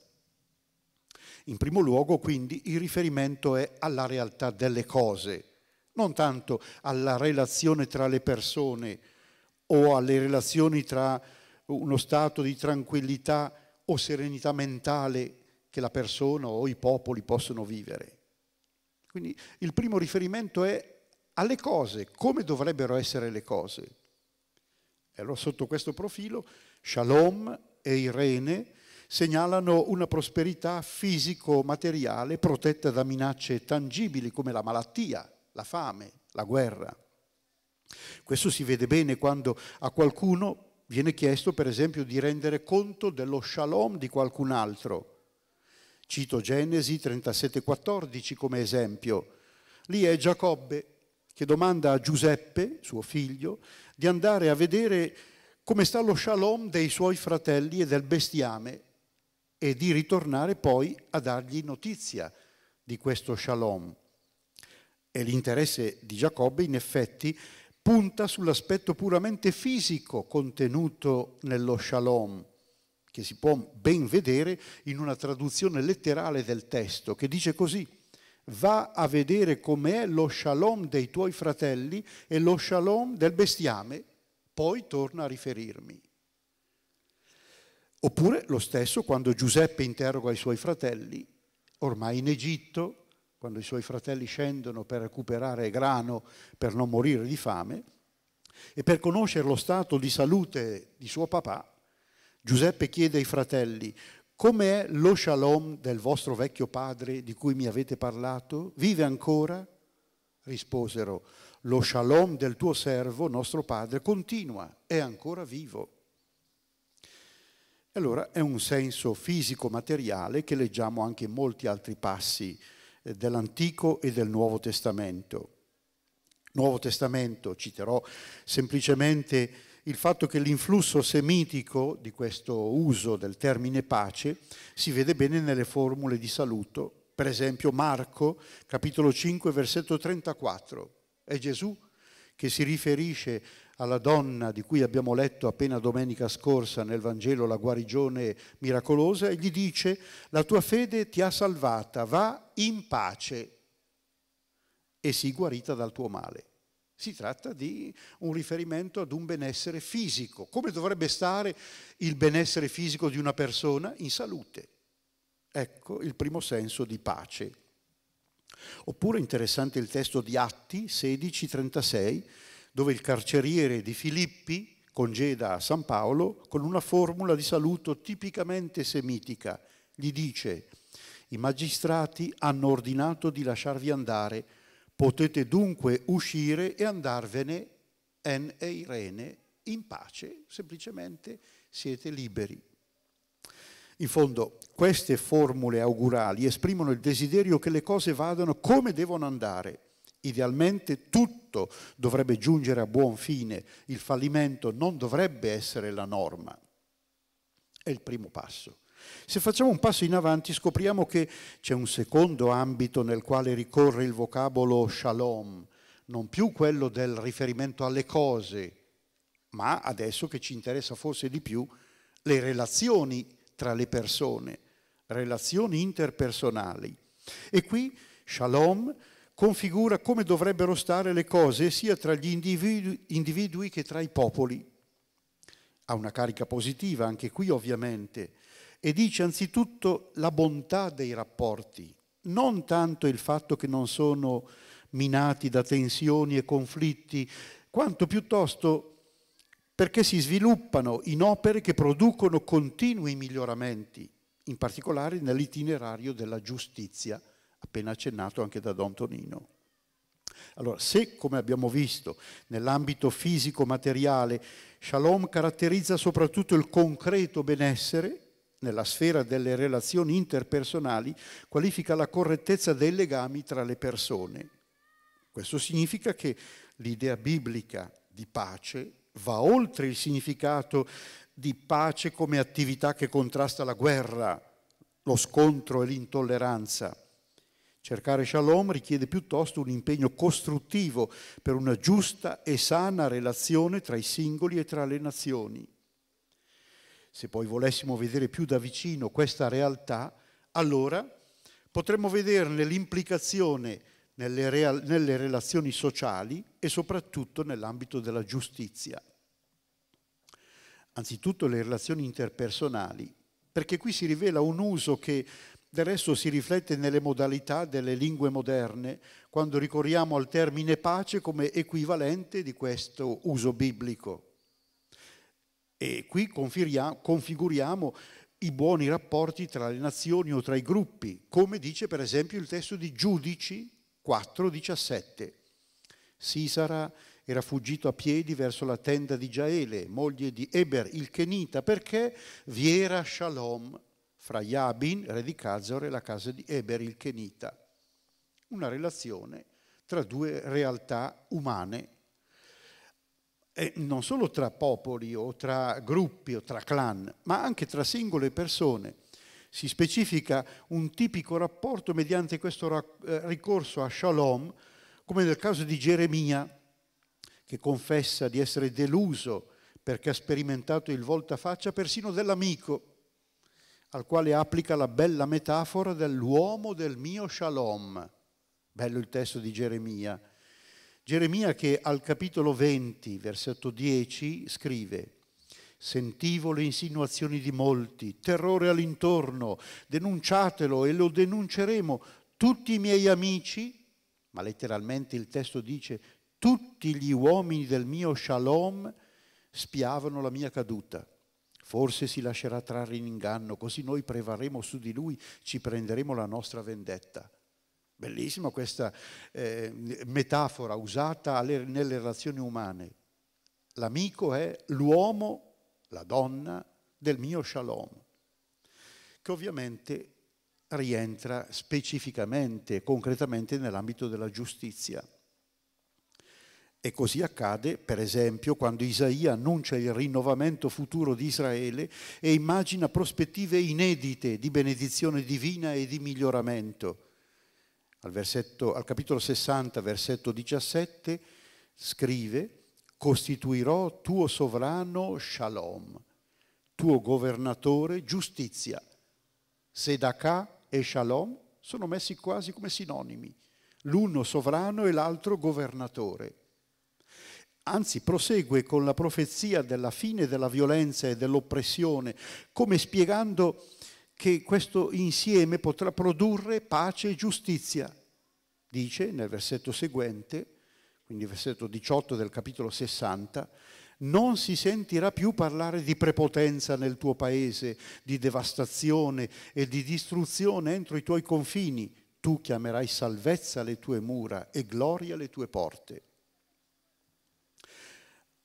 In primo luogo, quindi, il riferimento è alla realtà delle cose, non tanto alla relazione tra le persone o alle relazioni tra uno stato di tranquillità o serenità mentale che la persona o i popoli possono vivere. Quindi il primo riferimento è alle cose, come dovrebbero essere le cose. E allora sotto questo profilo Shalom e Irene segnalano una prosperità fisico-materiale protetta da minacce tangibili come la malattia, la fame, la guerra. Questo si vede bene quando a qualcuno viene chiesto, per esempio, di rendere conto dello shalom di qualcun altro. Cito Genesi 37,14 come esempio. Lì è Giacobbe che domanda a Giuseppe, suo figlio, di andare a vedere come sta lo shalom dei suoi fratelli e del bestiame e di ritornare poi a dargli notizia di questo shalom. E l'interesse di Giacobbe in effetti punta sull'aspetto puramente fisico contenuto nello shalom che si può ben vedere in una traduzione letterale del testo, che dice così, va a vedere com'è lo shalom dei tuoi fratelli e lo shalom del bestiame, poi torna a riferirmi. Oppure lo stesso quando Giuseppe interroga i suoi fratelli, ormai in Egitto, quando i suoi fratelli scendono per recuperare grano, per non morire di fame, e per conoscere lo stato di salute di suo papà, Giuseppe chiede ai fratelli, com'è lo shalom del vostro vecchio padre di cui mi avete parlato? Vive ancora? Risposero, lo shalom del tuo servo, nostro padre, continua, è ancora vivo. E Allora è un senso fisico-materiale che leggiamo anche in molti altri passi eh, dell'Antico e del Nuovo Testamento. Nuovo Testamento, citerò semplicemente il fatto che l'influsso semitico di questo uso del termine pace si vede bene nelle formule di saluto. Per esempio Marco, capitolo 5, versetto 34. È Gesù che si riferisce alla donna di cui abbiamo letto appena domenica scorsa nel Vangelo la guarigione miracolosa e gli dice la tua fede ti ha salvata, va in pace e sii guarita dal tuo male. Si tratta di un riferimento ad un benessere fisico. Come dovrebbe stare il benessere fisico di una persona? In salute. Ecco il primo senso di pace. Oppure interessante il testo di Atti 16:36, dove il carceriere di Filippi congeda a San Paolo con una formula di saluto tipicamente semitica. Gli dice, i magistrati hanno ordinato di lasciarvi andare Potete dunque uscire e andarvene en e irene in pace, semplicemente siete liberi. In fondo, queste formule augurali esprimono il desiderio che le cose vadano come devono andare. Idealmente tutto dovrebbe giungere a buon fine, il fallimento non dovrebbe essere la norma. È il primo passo. Se facciamo un passo in avanti scopriamo che c'è un secondo ambito nel quale ricorre il vocabolo shalom, non più quello del riferimento alle cose, ma adesso che ci interessa forse di più le relazioni tra le persone, relazioni interpersonali. E qui shalom configura come dovrebbero stare le cose sia tra gli individui, individui che tra i popoli. Ha una carica positiva anche qui ovviamente, e dice anzitutto la bontà dei rapporti, non tanto il fatto che non sono minati da tensioni e conflitti, quanto piuttosto perché si sviluppano in opere che producono continui miglioramenti, in particolare nell'itinerario della giustizia, appena accennato anche da Don Tonino. Allora, se, come abbiamo visto, nell'ambito fisico-materiale, Shalom caratterizza soprattutto il concreto benessere, nella sfera delle relazioni interpersonali qualifica la correttezza dei legami tra le persone. Questo significa che l'idea biblica di pace va oltre il significato di pace come attività che contrasta la guerra, lo scontro e l'intolleranza. Cercare shalom richiede piuttosto un impegno costruttivo per una giusta e sana relazione tra i singoli e tra le nazioni se poi volessimo vedere più da vicino questa realtà, allora potremmo vederne l'implicazione nelle, real- nelle relazioni sociali e soprattutto nell'ambito della giustizia. Anzitutto le relazioni interpersonali, perché qui si rivela un uso che del resto si riflette nelle modalità delle lingue moderne, quando ricorriamo al termine pace come equivalente di questo uso biblico. E qui configuriamo i buoni rapporti tra le nazioni o tra i gruppi, come dice per esempio il testo di Giudici 4,17. Sisara era fuggito a piedi verso la tenda di Giaele, moglie di Eber il Kenita, perché vi era shalom fra Jabin, re di Cazor, e la casa di Eber il Kenita. Una relazione tra due realtà umane eh, non solo tra popoli o tra gruppi o tra clan, ma anche tra singole persone. Si specifica un tipico rapporto mediante questo ra eh, ricorso a shalom, come nel caso di Geremia, che confessa di essere deluso perché ha sperimentato il voltafaccia persino dell'amico, al quale applica la bella metafora dell'uomo del mio shalom. Bello il testo di Geremia. Geremia che al capitolo 20, versetto 10, scrive Sentivo le insinuazioni di molti, terrore all'intorno, denunciatelo e lo denunceremo. Tutti i miei amici, ma letteralmente il testo dice, tutti gli uomini del mio shalom spiavano la mia caduta. Forse si lascerà trarre in inganno, così noi prevaremo su di lui, ci prenderemo la nostra vendetta. Bellissima questa eh, metafora usata alle, nelle relazioni umane. L'amico è l'uomo, la donna del mio shalom, che ovviamente rientra specificamente, concretamente nell'ambito della giustizia. E così accade, per esempio, quando Isaia annuncia il rinnovamento futuro di Israele e immagina prospettive inedite di benedizione divina e di miglioramento al, versetto, al capitolo 60, versetto 17, scrive, costituirò tuo sovrano shalom, tuo governatore giustizia. Sedaka e shalom sono messi quasi come sinonimi, l'uno sovrano e l'altro governatore. Anzi, prosegue con la profezia della fine della violenza e dell'oppressione, come spiegando che questo insieme potrà produrre pace e giustizia. Dice nel versetto seguente, quindi versetto 18 del capitolo 60, non si sentirà più parlare di prepotenza nel tuo paese, di devastazione e di distruzione entro i tuoi confini. Tu chiamerai salvezza le tue mura e gloria le tue porte.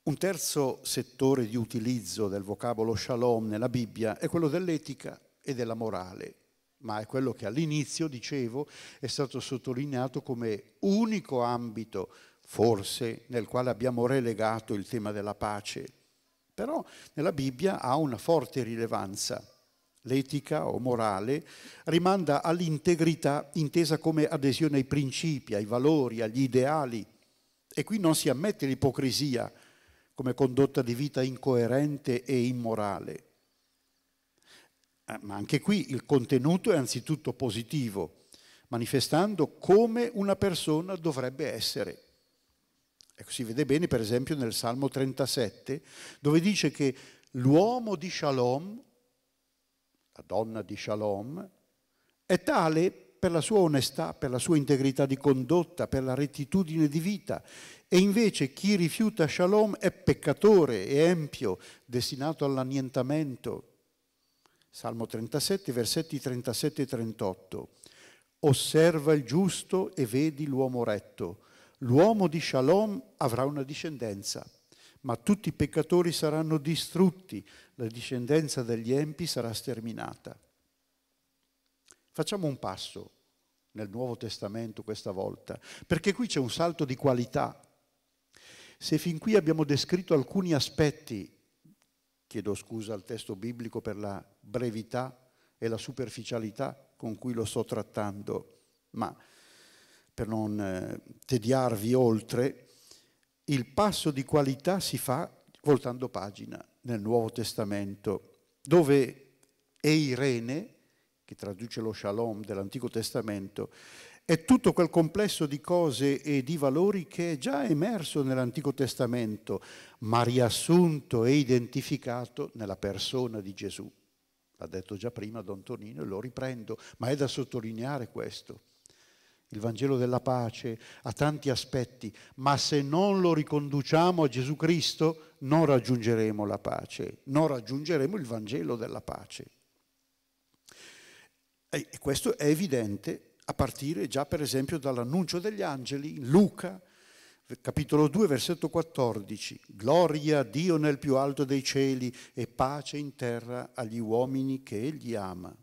Un terzo settore di utilizzo del vocabolo shalom nella Bibbia è quello dell'etica e della morale, ma è quello che all'inizio, dicevo, è stato sottolineato come unico ambito, forse, nel quale abbiamo relegato il tema della pace. Però nella Bibbia ha una forte rilevanza. L'etica o morale rimanda all'integrità intesa come adesione ai principi, ai valori, agli ideali. E qui non si ammette l'ipocrisia come condotta di vita incoerente e immorale. Eh, ma anche qui il contenuto è anzitutto positivo, manifestando come una persona dovrebbe essere. Ecco, si vede bene per esempio nel Salmo 37, dove dice che l'uomo di Shalom, la donna di Shalom, è tale per la sua onestà, per la sua integrità di condotta, per la rettitudine di vita. E invece chi rifiuta Shalom è peccatore, è empio, destinato all'annientamento. Salmo 37, versetti 37 e 38. Osserva il giusto e vedi l'uomo retto. L'uomo di Shalom avrà una discendenza, ma tutti i peccatori saranno distrutti, la discendenza degli empi sarà sterminata. Facciamo un passo nel Nuovo Testamento questa volta, perché qui c'è un salto di qualità. Se fin qui abbiamo descritto alcuni aspetti Chiedo scusa al testo biblico per la brevità e la superficialità con cui lo sto trattando, ma per non eh, tediarvi oltre, il passo di qualità si fa voltando pagina nel Nuovo Testamento, dove Eirene, che traduce lo shalom dell'Antico Testamento, è tutto quel complesso di cose e di valori che è già emerso nell'Antico Testamento, ma riassunto e identificato nella persona di Gesù. L'ha detto già prima Don Tonino e lo riprendo, ma è da sottolineare questo. Il Vangelo della pace ha tanti aspetti, ma se non lo riconduciamo a Gesù Cristo non raggiungeremo la pace, non raggiungeremo il Vangelo della pace. E questo è evidente a partire già per esempio dall'annuncio degli angeli, Luca, capitolo 2, versetto 14, Gloria a Dio nel più alto dei cieli e pace in terra agli uomini che Egli ama,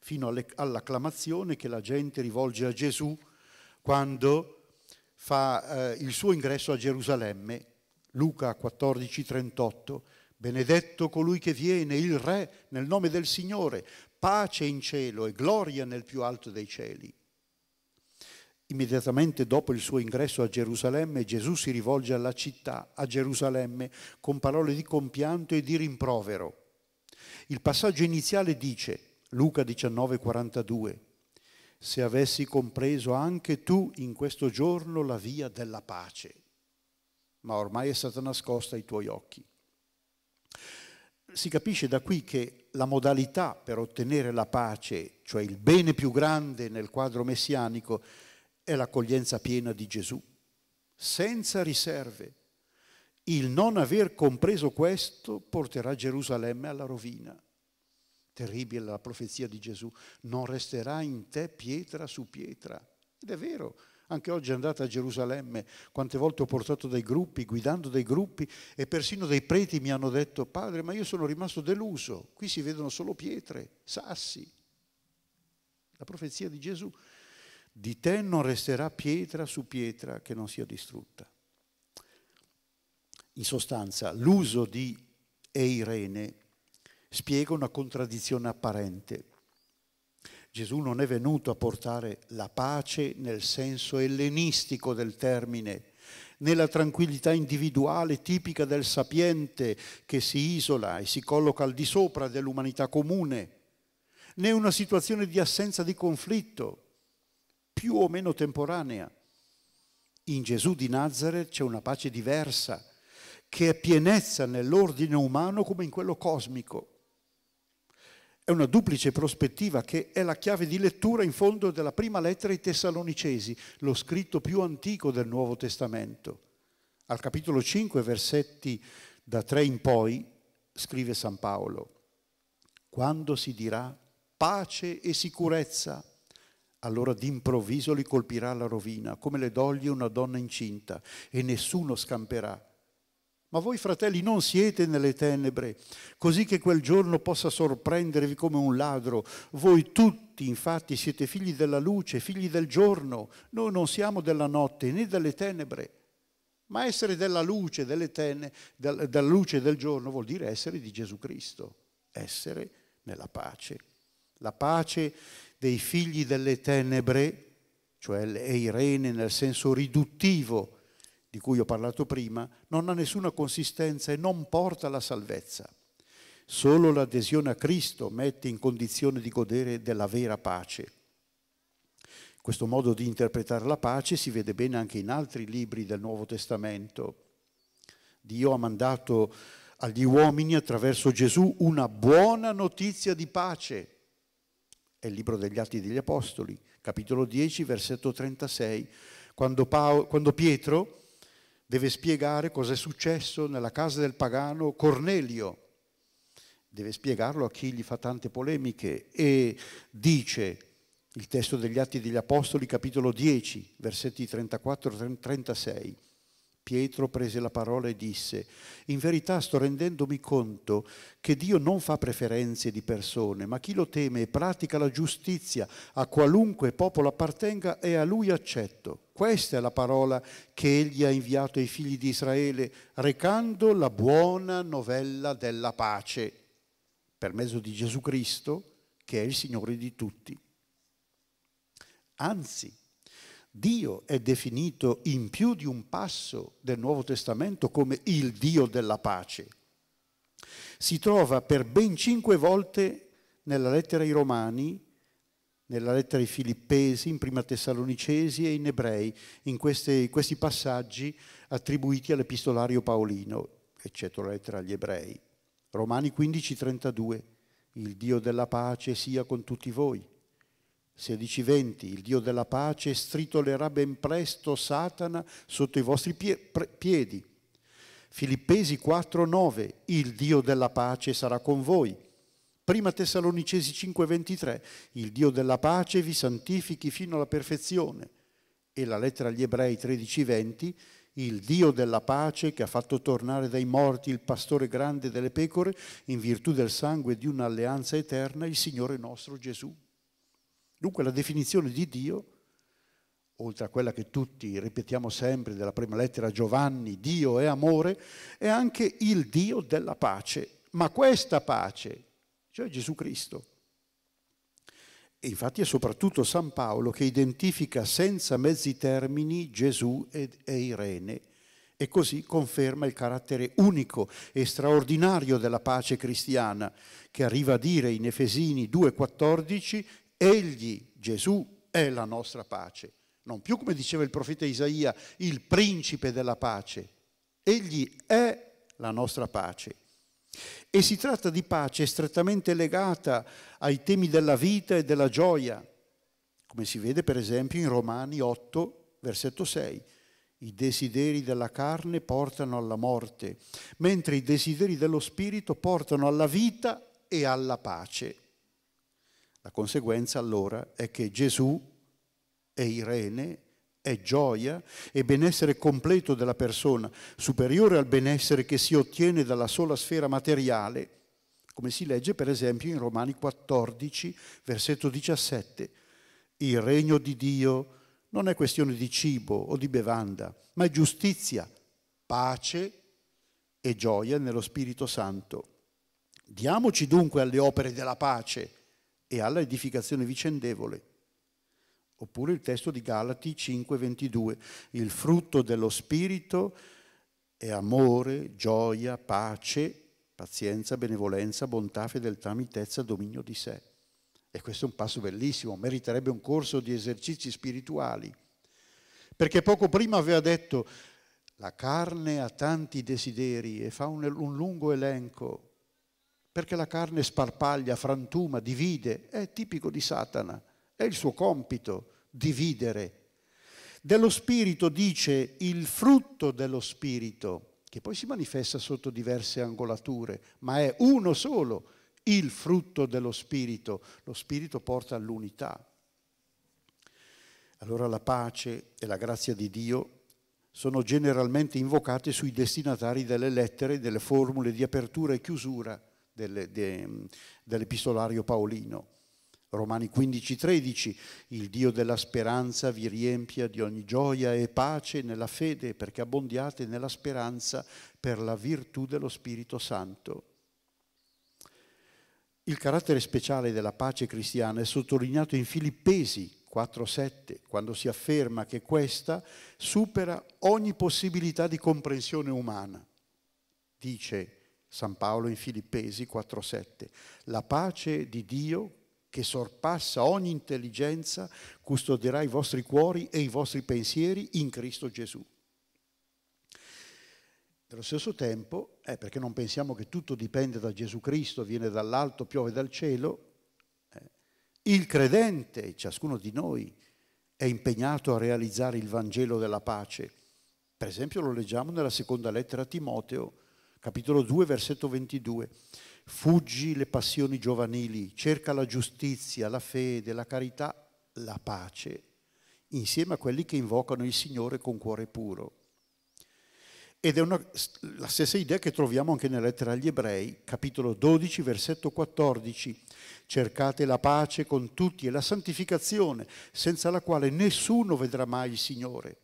fino all'acclamazione che la gente rivolge a Gesù quando fa eh, il suo ingresso a Gerusalemme, Luca 14, 38, Benedetto colui che viene, il Re, nel nome del Signore, pace in cielo e gloria nel più alto dei cieli. Immediatamente dopo il suo ingresso a Gerusalemme, Gesù si rivolge alla città, a Gerusalemme, con parole di compianto e di rimprovero. Il passaggio iniziale dice, Luca 19:42, se avessi compreso anche tu in questo giorno la via della pace, ma ormai è stata nascosta ai tuoi occhi si capisce da qui che la modalità per ottenere la pace, cioè il bene più grande nel quadro messianico, è l'accoglienza piena di Gesù, senza riserve. Il non aver compreso questo porterà Gerusalemme alla rovina. Terribile la profezia di Gesù, non resterà in te pietra su pietra. Ed è vero, anche oggi andata a Gerusalemme, quante volte ho portato dei gruppi, guidando dei gruppi e persino dei preti mi hanno detto, padre, ma io sono rimasto deluso, qui si vedono solo pietre, sassi. La profezia di Gesù, di te non resterà pietra su pietra che non sia distrutta. In sostanza, l'uso di Eirene spiega una contraddizione apparente Gesù non è venuto a portare la pace nel senso ellenistico del termine, né la tranquillità individuale tipica del sapiente che si isola e si colloca al di sopra dell'umanità comune, né una situazione di assenza di conflitto, più o meno temporanea. In Gesù di Nazareth c'è una pace diversa, che è pienezza nell'ordine umano come in quello cosmico. È una duplice prospettiva che è la chiave di lettura in fondo della prima lettera ai Tessalonicesi, lo scritto più antico del Nuovo Testamento. Al capitolo 5, versetti da 3 in poi, scrive San Paolo, quando si dirà pace e sicurezza, allora d'improvviso li colpirà la rovina, come le doglie una donna incinta, e nessuno scamperà ma voi fratelli non siete nelle tenebre, così che quel giorno possa sorprendervi come un ladro. Voi tutti infatti siete figli della luce, figli del giorno. Noi non siamo della notte né delle tenebre. Ma essere della luce, delle tene, del, della luce del giorno vuol dire essere di Gesù Cristo, essere nella pace. La pace dei figli delle tenebre, cioè le Irene nel senso riduttivo di cui ho parlato prima, non ha nessuna consistenza e non porta alla salvezza. Solo l'adesione a Cristo mette in condizione di godere della vera pace. Questo modo di interpretare la pace si vede bene anche in altri libri del Nuovo Testamento. Dio ha mandato agli uomini attraverso Gesù una buona notizia di pace. È il libro degli Atti degli Apostoli, capitolo 10, versetto 36, quando, Paolo, quando Pietro deve spiegare cosa è successo nella casa del pagano Cornelio, deve spiegarlo a chi gli fa tante polemiche e dice il testo degli Atti degli Apostoli capitolo 10 versetti 34-36 Pietro prese la parola e disse, in verità sto rendendomi conto che Dio non fa preferenze di persone, ma chi lo teme e pratica la giustizia a qualunque popolo appartenga è a lui accetto. Questa è la parola che egli ha inviato ai figli di Israele, recando la buona novella della pace, per mezzo di Gesù Cristo, che è il Signore di tutti. Anzi, Dio è definito in più di un passo del Nuovo Testamento come il Dio della pace. Si trova per ben cinque volte nella lettera ai Romani, nella lettera ai Filippesi, in Prima Tessalonicesi e in Ebrei, in queste, questi passaggi attribuiti all'epistolario Paolino, eccetto la lettera agli Ebrei. Romani 15, 32, il Dio della pace sia con tutti voi. 16:20, il Dio della pace stritolerà ben presto Satana sotto i vostri pie piedi. Filippesi 4:9, il Dio della pace sarà con voi. Prima Tessalonicesi 5:23, il Dio della pace vi santifichi fino alla perfezione. E la lettera agli ebrei 13:20, il Dio della pace che ha fatto tornare dai morti il pastore grande delle pecore in virtù del sangue di un'alleanza eterna, il Signore nostro Gesù. Dunque la definizione di Dio, oltre a quella che tutti ripetiamo sempre della prima lettera Giovanni, Dio è amore, è anche il Dio della pace, ma questa pace, cioè Gesù Cristo. E infatti è soprattutto San Paolo che identifica senza mezzi termini Gesù e Irene e così conferma il carattere unico e straordinario della pace cristiana, che arriva a dire in Efesini 2,14 Egli, Gesù, è la nostra pace. Non più, come diceva il profeta Isaia, il principe della pace. Egli è la nostra pace. E si tratta di pace strettamente legata ai temi della vita e della gioia, come si vede per esempio in Romani 8, versetto 6. I desideri della carne portano alla morte, mentre i desideri dello spirito portano alla vita e alla pace. La conseguenza allora è che Gesù è Irene, è gioia e benessere completo della persona, superiore al benessere che si ottiene dalla sola sfera materiale, come si legge per esempio in Romani 14, versetto 17. Il regno di Dio non è questione di cibo o di bevanda, ma è giustizia, pace e gioia nello Spirito Santo. Diamoci dunque alle opere della pace, e alla edificazione vicendevole. Oppure il testo di Galati 5:22, il frutto dello Spirito è amore, gioia, pace, pazienza, benevolenza, bontà, fedeltà, mitezza, dominio di sé. E questo è un passo bellissimo, meriterebbe un corso di esercizi spirituali. Perché poco prima aveva detto, la carne ha tanti desideri e fa un, un lungo elenco, perché la carne sparpaglia, frantuma, divide, è tipico di Satana, è il suo compito dividere. Dello spirito dice il frutto dello spirito, che poi si manifesta sotto diverse angolature, ma è uno solo, il frutto dello spirito. Lo spirito porta all'unità. Allora la pace e la grazia di Dio sono generalmente invocate sui destinatari delle lettere, delle formule di apertura e chiusura delle, de, dell'epistolario paolino. Romani 15-13, il Dio della speranza vi riempia di ogni gioia e pace nella fede perché abbondiate nella speranza per la virtù dello Spirito Santo. Il carattere speciale della pace cristiana è sottolineato in Filippesi 4.7, quando si afferma che questa supera ogni possibilità di comprensione umana. Dice San Paolo in Filippesi 4.7. La pace di Dio che sorpassa ogni intelligenza custodirà i vostri cuori e i vostri pensieri in Cristo Gesù. Nello stesso tempo, eh, perché non pensiamo che tutto dipende da Gesù Cristo, viene dall'alto, piove dal cielo, eh, il credente, ciascuno di noi, è impegnato a realizzare il Vangelo della pace. Per esempio lo leggiamo nella seconda lettera a Timoteo, capitolo 2, versetto 22. Fuggi le passioni giovanili, cerca la giustizia, la fede, la carità, la pace, insieme a quelli che invocano il Signore con cuore puro. Ed è una, la stessa idea che troviamo anche nella lettera agli ebrei, capitolo 12, versetto 14. Cercate la pace con tutti e la santificazione, senza la quale nessuno vedrà mai il Signore.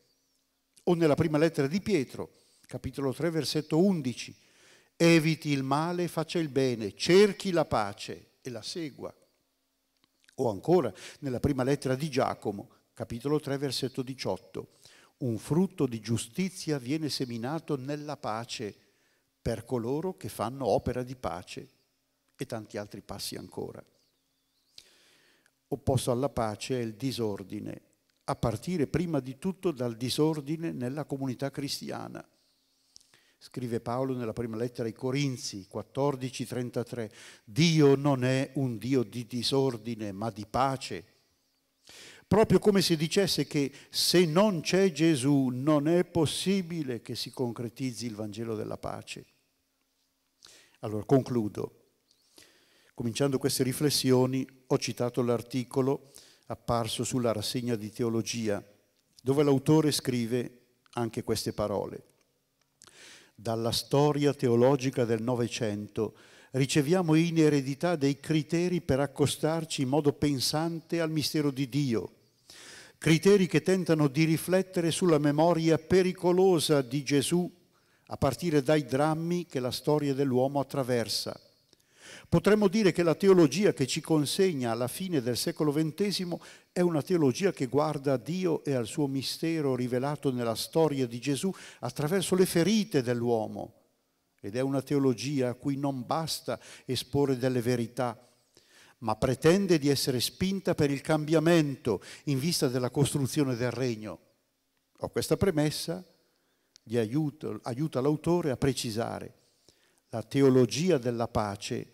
O nella prima lettera di Pietro, capitolo 3, versetto 11. Eviti il male, e faccia il bene, cerchi la pace e la segua. O ancora nella prima lettera di Giacomo, capitolo 3, versetto 18. Un frutto di giustizia viene seminato nella pace per coloro che fanno opera di pace e tanti altri passi ancora. Opposto alla pace è il disordine, a partire prima di tutto dal disordine nella comunità cristiana scrive Paolo nella prima lettera ai Corinzi 14:33, Dio non è un Dio di disordine ma di pace. Proprio come se dicesse che se non c'è Gesù non è possibile che si concretizzi il Vangelo della pace. Allora concludo. Cominciando queste riflessioni ho citato l'articolo apparso sulla rassegna di teologia dove l'autore scrive anche queste parole dalla storia teologica del Novecento, riceviamo in eredità dei criteri per accostarci in modo pensante al mistero di Dio, criteri che tentano di riflettere sulla memoria pericolosa di Gesù a partire dai drammi che la storia dell'uomo attraversa Potremmo dire che la teologia che ci consegna alla fine del secolo XX è una teologia che guarda a Dio e al suo mistero rivelato nella storia di Gesù attraverso le ferite dell'uomo. Ed è una teologia a cui non basta esporre delle verità, ma pretende di essere spinta per il cambiamento in vista della costruzione del regno. Ho questa premessa, gli aiuto, aiuta l'autore a precisare. La teologia della pace è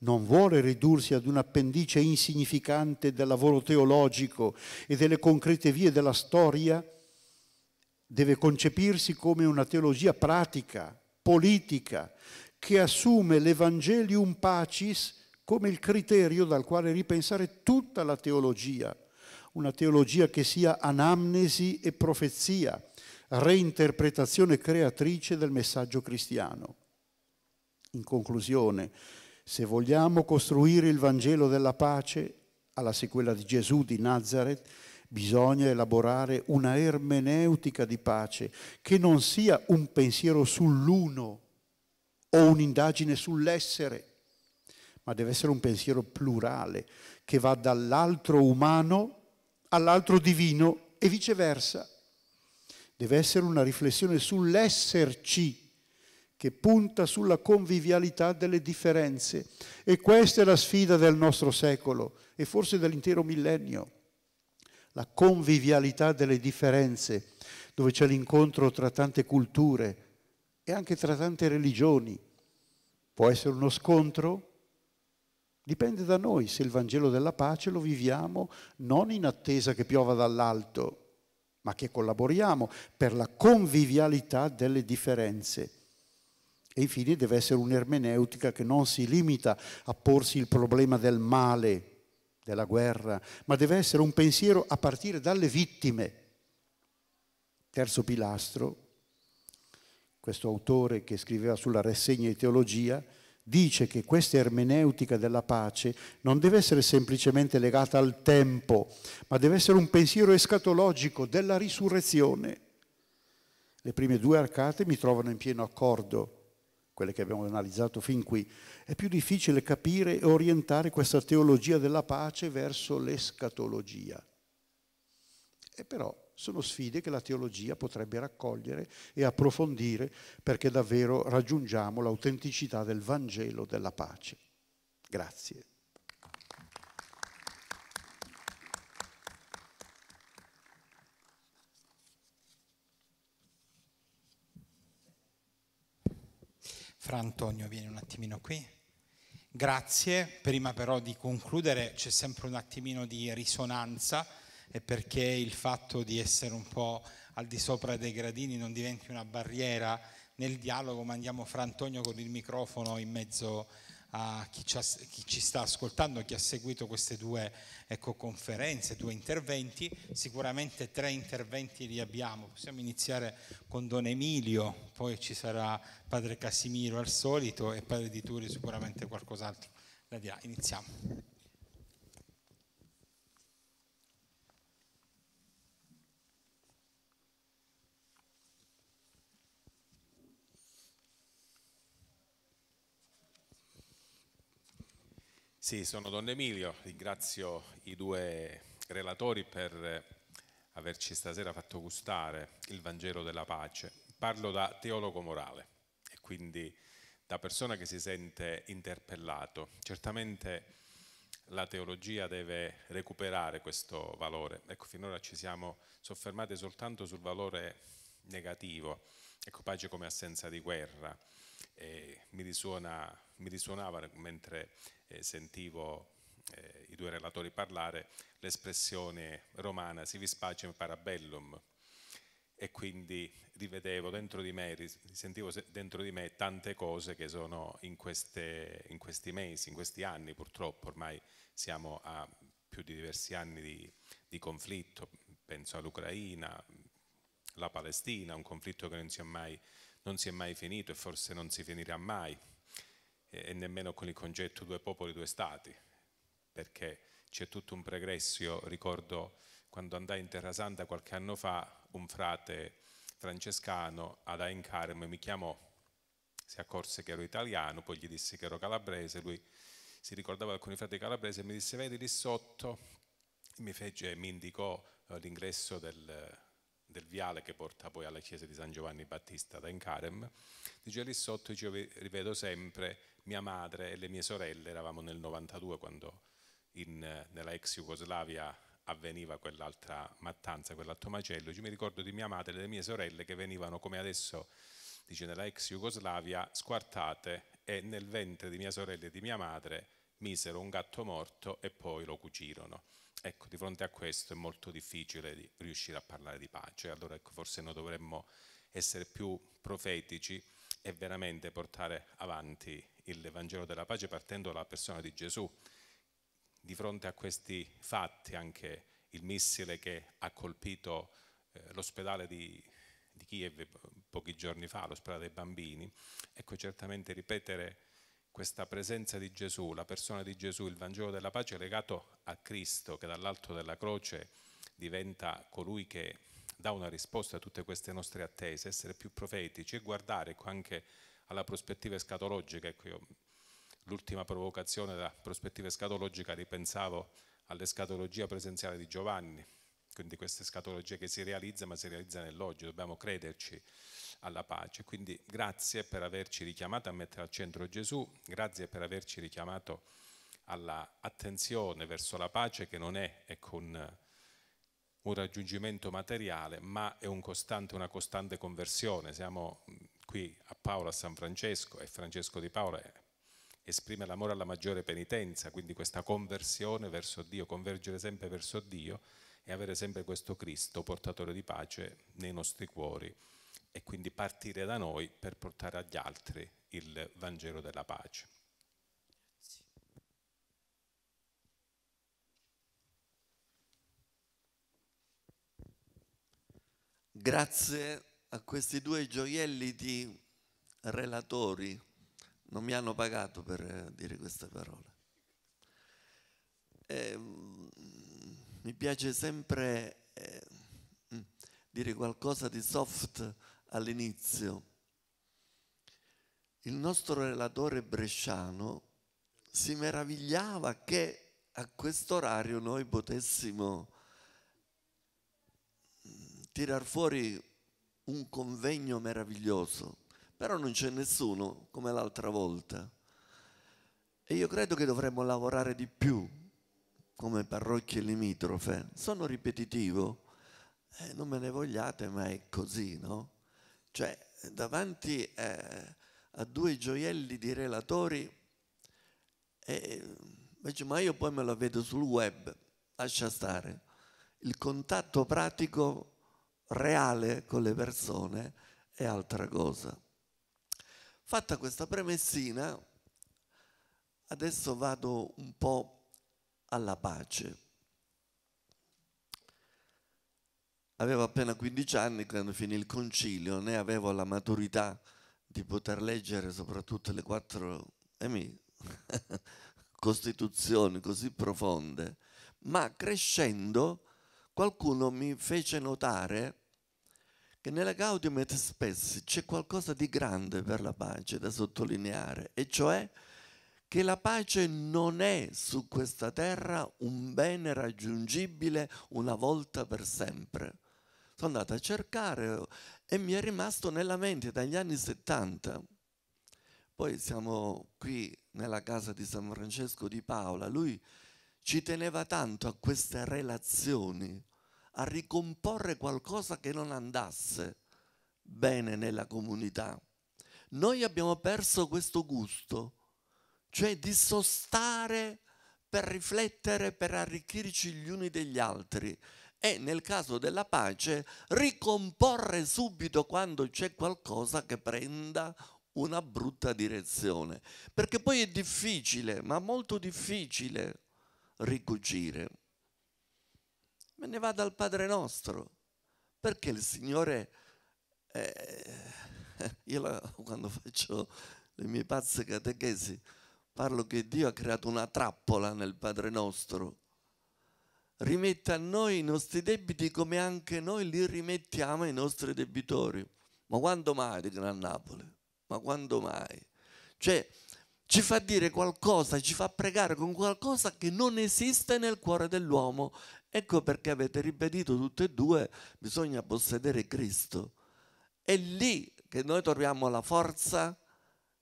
non vuole ridursi ad un'appendice insignificante del lavoro teologico e delle concrete vie della storia, deve concepirsi come una teologia pratica, politica, che assume l'Evangelium Pacis come il criterio dal quale ripensare tutta la teologia, una teologia che sia anamnesi e profezia, reinterpretazione creatrice del messaggio cristiano. In conclusione, se vogliamo costruire il Vangelo della pace alla sequela di Gesù di Nazareth, bisogna elaborare una ermeneutica di pace che non sia un pensiero sull'uno o un'indagine sull'essere, ma deve essere un pensiero plurale che va dall'altro umano all'altro divino e viceversa. Deve essere una riflessione sull'esserci che punta sulla convivialità delle differenze. E questa è la sfida del nostro secolo e forse dell'intero millennio, la convivialità delle differenze, dove c'è l'incontro tra tante culture e anche tra tante religioni. Può essere uno scontro? Dipende da noi se il Vangelo della pace lo viviamo non in attesa che piova dall'alto, ma che collaboriamo per la convivialità delle differenze e infine deve essere un'ermeneutica che non si limita a porsi il problema del male, della guerra, ma deve essere un pensiero a partire dalle vittime. Terzo pilastro, questo autore che scriveva sulla rassegna di teologia, dice che questa ermeneutica della pace non deve essere semplicemente legata al tempo, ma deve essere un pensiero escatologico della risurrezione. Le prime due arcate mi trovano in pieno accordo quelle che abbiamo analizzato fin qui, è più difficile capire e orientare questa teologia della pace verso l'escatologia. E però sono sfide che la teologia potrebbe raccogliere e approfondire perché davvero raggiungiamo l'autenticità del Vangelo della pace. Grazie. Fra Antonio, vieni un attimino qui. Grazie, prima però di concludere c'è sempre un attimino di risonanza e perché il fatto di essere un po' al di sopra dei gradini non diventi una barriera nel dialogo, mandiamo fra Antonio con il microfono in mezzo a a chi ci, chi ci sta ascoltando, chi ha seguito queste due ecco, conferenze, due interventi, sicuramente tre interventi li abbiamo, possiamo iniziare con Don Emilio, poi ci sarà Padre Casimiro al solito e Padre Di Turi sicuramente qualcos'altro. Da di iniziamo. Sì, sono Don Emilio, ringrazio i due relatori per eh, averci stasera fatto gustare il Vangelo della pace. Parlo da teologo morale e quindi da persona che si sente interpellato. Certamente la teologia deve recuperare questo valore. Ecco, finora ci siamo soffermati soltanto sul valore negativo, ecco, pace come assenza di guerra. E mi risuona mi risuonava mentre eh, sentivo eh, i due relatori parlare l'espressione romana si vis pacem parabellum e quindi rivedevo dentro di me, sentivo dentro di me tante cose che sono in, queste, in questi mesi, in questi anni purtroppo, ormai siamo a più di diversi anni di, di conflitto, penso all'Ucraina, alla Palestina, un conflitto che non si, mai, non si è mai finito e forse non si finirà mai, e nemmeno con il concetto due popoli, due stati, perché c'è tutto un pregresso. Io ricordo quando andai in Terra Santa qualche anno fa, un frate francescano ad Ain mi chiamò, si accorse che ero italiano, poi gli dissi che ero calabrese, lui si ricordava alcuni frati calabresi e mi disse vedi lì sotto, mi, fece, mi indicò eh, l'ingresso del, del viale che porta poi alla chiesa di San Giovanni Battista da Incarem, dice lì sotto io vi rivedo sempre mia madre e le mie sorelle, eravamo nel 92 quando in, nella ex Jugoslavia avveniva quell'altra mattanza, quell'altro macello, Io mi ricordo di mia madre e delle mie sorelle che venivano come adesso dice nella ex Jugoslavia squartate e nel ventre di mia sorella e di mia madre misero un gatto morto e poi lo cucirono. Ecco, di fronte a questo è molto difficile riuscire a parlare di pace, allora ecco, forse noi dovremmo essere più profetici è veramente portare avanti il Vangelo della pace partendo dalla persona di Gesù. Di fronte a questi fatti anche il missile che ha colpito eh, l'ospedale di, di Kiev pochi giorni fa, l'ospedale dei bambini, ecco certamente ripetere questa presenza di Gesù, la persona di Gesù, il Vangelo della pace legato a Cristo che dall'alto della croce diventa colui che dà una risposta a tutte queste nostre attese, essere più profetici e guardare anche alla prospettiva escatologica. Ecco io, l'ultima provocazione della prospettiva escatologica ripensavo all'escatologia presenziale di Giovanni, quindi questa escatologia che si realizza ma si realizza nell'oggi, dobbiamo crederci alla pace. Quindi grazie per averci richiamato a mettere al centro Gesù, grazie per averci richiamato all'attenzione verso la pace che non è, è con un raggiungimento materiale, ma è un costante, una costante conversione. Siamo mm, qui a Paolo, a San Francesco, e Francesco di Paola esprime l'amore alla maggiore penitenza, quindi questa conversione verso Dio, convergere sempre verso Dio e avere sempre questo Cristo portatore di pace nei nostri cuori e quindi partire da noi per portare agli altri il Vangelo della pace. grazie a questi due gioielli di relatori, non mi hanno pagato per eh, dire queste parole. E, ehm, mi piace sempre eh, mm, dire qualcosa di soft all'inizio. Il nostro relatore bresciano si meravigliava che a quest'orario noi potessimo tirar fuori un convegno meraviglioso, però non c'è nessuno come l'altra volta. E io credo che dovremmo lavorare di più come parrocchie limitrofe. Sono ripetitivo, eh, non me ne vogliate, ma è così, no? Cioè, davanti eh, a due gioielli di relatori, eh, ma io poi me lo vedo sul web, lascia stare. Il contatto pratico reale con le persone è altra cosa. Fatta questa premessina, adesso vado un po' alla pace. Avevo appena 15 anni quando finì il concilio, né avevo la maturità di poter leggere soprattutto le quattro emi, eh, costituzioni così profonde, ma crescendo qualcuno mi fece notare che nella Gaudium et Spes c'è qualcosa di grande per la pace da sottolineare, e cioè che la pace non è su questa terra un bene raggiungibile una volta per sempre. Sono andato a cercare e mi è rimasto nella mente dagli anni 70. Poi siamo qui nella casa di San Francesco di Paola, lui ci teneva tanto a queste relazioni, a ricomporre qualcosa che non andasse bene nella comunità. Noi abbiamo perso questo gusto, cioè di sostare per riflettere, per arricchirci gli uni degli altri e nel caso della pace ricomporre subito quando c'è qualcosa che prenda una brutta direzione. Perché poi è difficile, ma molto difficile ricucire. Me ne vado al Padre nostro, perché il Signore, eh, io quando faccio le mie pazze catechesi, parlo che Dio ha creato una trappola nel Padre nostro. Rimette a noi i nostri debiti come anche noi li rimettiamo ai nostri debitori. Ma quando mai, dicono a Napoli? Ma quando mai? Cioè, ci fa dire qualcosa, ci fa pregare con qualcosa che non esiste nel cuore dell'uomo. Ecco perché avete ribadito tutte e due, bisogna possedere Cristo. È lì che noi troviamo la forza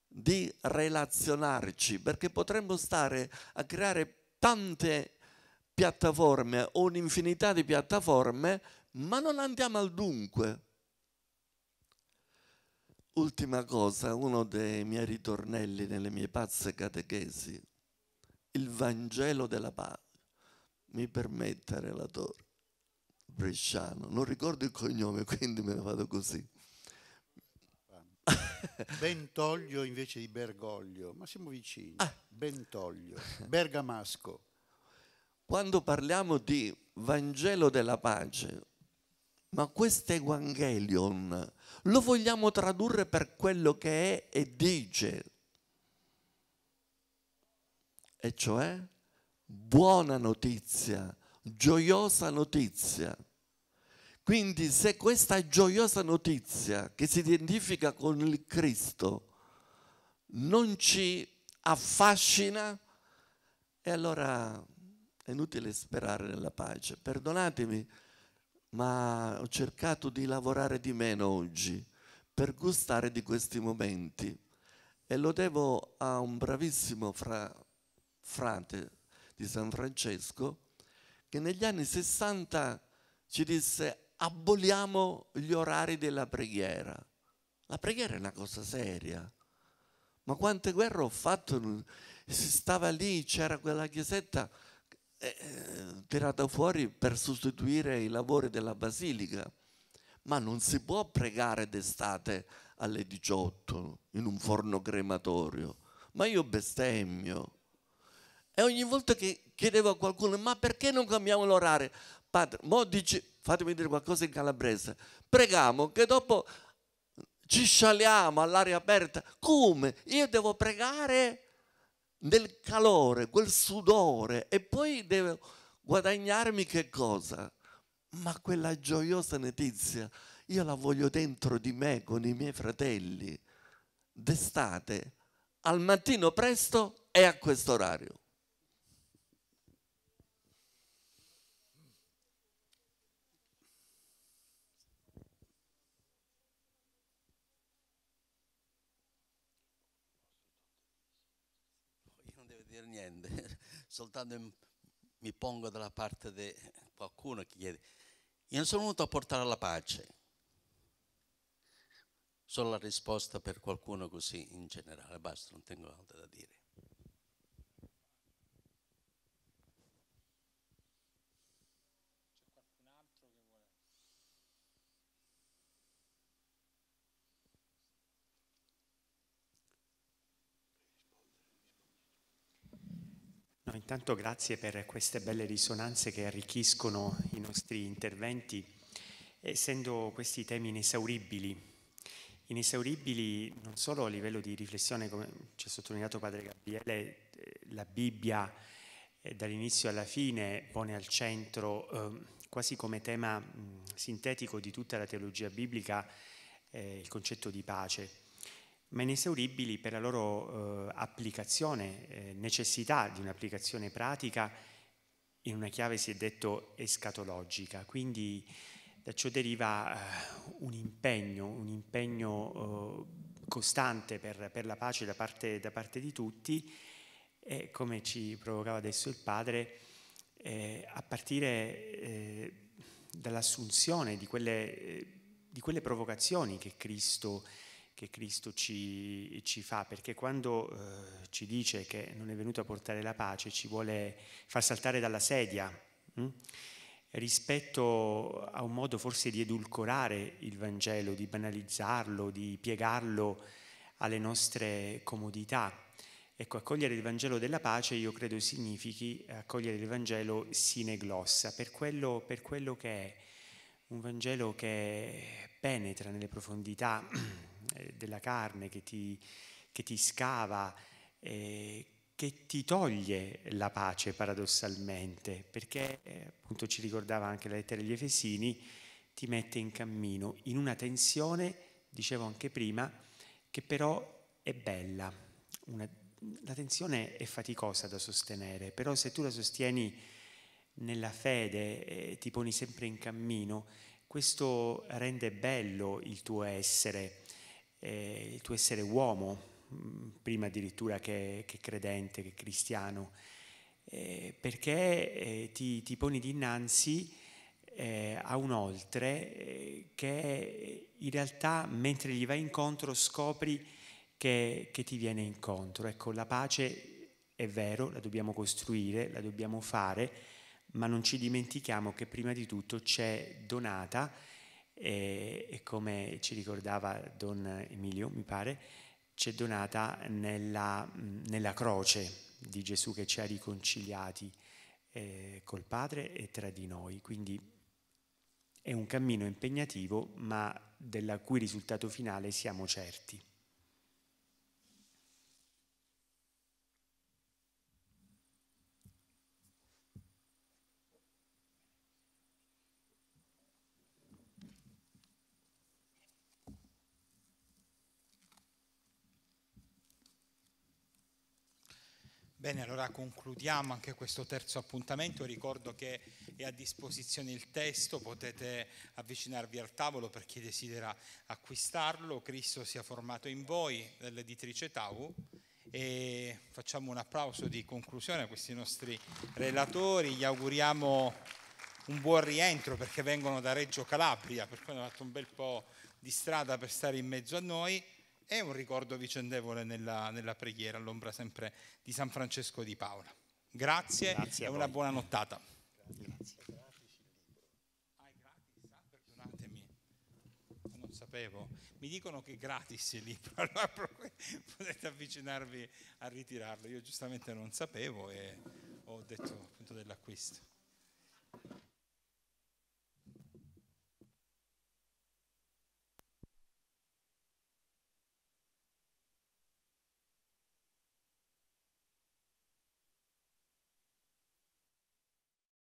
di relazionarci, perché potremmo stare a creare tante piattaforme o un'infinità di piattaforme, ma non andiamo al dunque. Ultima cosa, uno dei miei ritornelli nelle mie pazze catechesi, il Vangelo della pace. Mi permette, relatore, bresciano, non ricordo il cognome, quindi me ne vado così. Bentoglio invece di Bergoglio, ma siamo vicini. Ah. Bentoglio, Bergamasco. Quando parliamo di Vangelo della pace, ma questo Evangelion lo vogliamo tradurre per quello che è e dice. E cioè buona notizia, gioiosa notizia. Quindi se questa gioiosa notizia che si identifica con il Cristo non ci affascina, e allora è inutile sperare nella pace. Perdonatemi ma ho cercato di lavorare di meno oggi per gustare di questi momenti e lo devo a un bravissimo fra, frate di San Francesco che negli anni 60 ci disse aboliamo gli orari della preghiera. La preghiera è una cosa seria. Ma quante guerre ho fatto? Si stava lì, c'era quella chiesetta eh, eh tirata fuori per sostituire i lavori della basilica. Ma non si può pregare d'estate alle 18 in un forno crematorio. Ma io bestemmio. E ogni volta che chiedevo a qualcuno, ma perché non cambiamo l'orario? Padre, mo dice, fatemi dire qualcosa in calabrese. Pregamo che dopo ci scialiamo all'aria aperta. Come? Io devo pregare? nel calore, quel sudore e poi devo guadagnarmi che cosa? Ma quella gioiosa notizia io la voglio dentro di me con i miei fratelli, d'estate, al mattino presto e a questo orario. soltanto mi pongo dalla parte di qualcuno che chiede, io non sono venuto a portare la pace. Solo la risposta per qualcuno così in generale, basta, non tengo altro da dire. No, intanto grazie per queste belle risonanze che arricchiscono i nostri interventi, essendo questi temi inesauribili, inesauribili non solo a livello di riflessione, come ci ha sottolineato Padre Gabriele, eh, la Bibbia eh, dall'inizio alla fine pone al centro, ehm, quasi come tema sintetico di tutta la teologia biblica, eh, il concetto di pace ma inesauribili per la loro eh, applicazione, eh, necessità di un'applicazione pratica in una chiave si è detto escatologica, quindi da ciò deriva eh, un impegno, un impegno eh, costante per, per, la pace da parte, da parte, di tutti e come ci provocava adesso il padre, eh, a partire eh, dall'assunzione di, eh, di quelle, provocazioni che Cristo ha che Cristo ci, ci fa, perché quando eh, ci dice che non è venuto a portare la pace, ci vuole far saltare dalla sedia hm? rispetto a un modo forse di edulcorare il Vangelo, di banalizzarlo, di piegarlo alle nostre comodità. Ecco, accogliere il Vangelo della pace io credo significhi accogliere il Vangelo sine glossa, per quello, per quello che è, un Vangelo che penetra nelle profondità Eh, della carne che ti, che ti scava, eh, che ti toglie la pace paradossalmente, perché eh, appunto ci ricordava anche la lettera agli Efesini, ti mette in cammino, in una tensione, dicevo anche prima, che però è bella. Una, la tensione è faticosa da sostenere, però se tu la sostieni nella fede, eh, ti poni sempre in cammino, questo rende bello il tuo essere eh, il tuo essere uomo, mm, prima addirittura che, che credente, che cristiano, eh, perché eh, ti, ti, poni dinanzi eh, a un oltre eh, che in realtà mentre gli vai incontro scopri che, che ti viene incontro. Ecco, la pace è vero, la dobbiamo costruire, la dobbiamo fare, ma non ci dimentichiamo che prima di tutto c'è donata e, e come ci ricordava Don Emilio, mi pare, ci è donata nella, nella croce di Gesù che ci ha riconciliati eh, col Padre e tra di noi. Quindi è un cammino impegnativo, ma della cui risultato finale siamo certi. Bene, allora concludiamo anche questo terzo appuntamento. Ricordo che è a disposizione il testo, potete avvicinarvi al tavolo per chi desidera acquistarlo. Cristo sia formato in voi dell'editrice Tau e facciamo un applauso di conclusione a questi nostri relatori. Gli auguriamo un buon rientro perché vengono da Reggio Calabria, per cui hanno fatto un bel po' di strada per stare in mezzo a noi è un ricordo vicendevole nella, nella preghiera all'ombra sempre di San Francesco di Paola. Grazie, Grazie e una buona nottata. Grazie. Ah, sapevo. Mi dicono che è gratis il libro, allora potete avvicinarvi a ritirarlo. Io giustamente non sapevo e ho detto appunto dell'acquisto.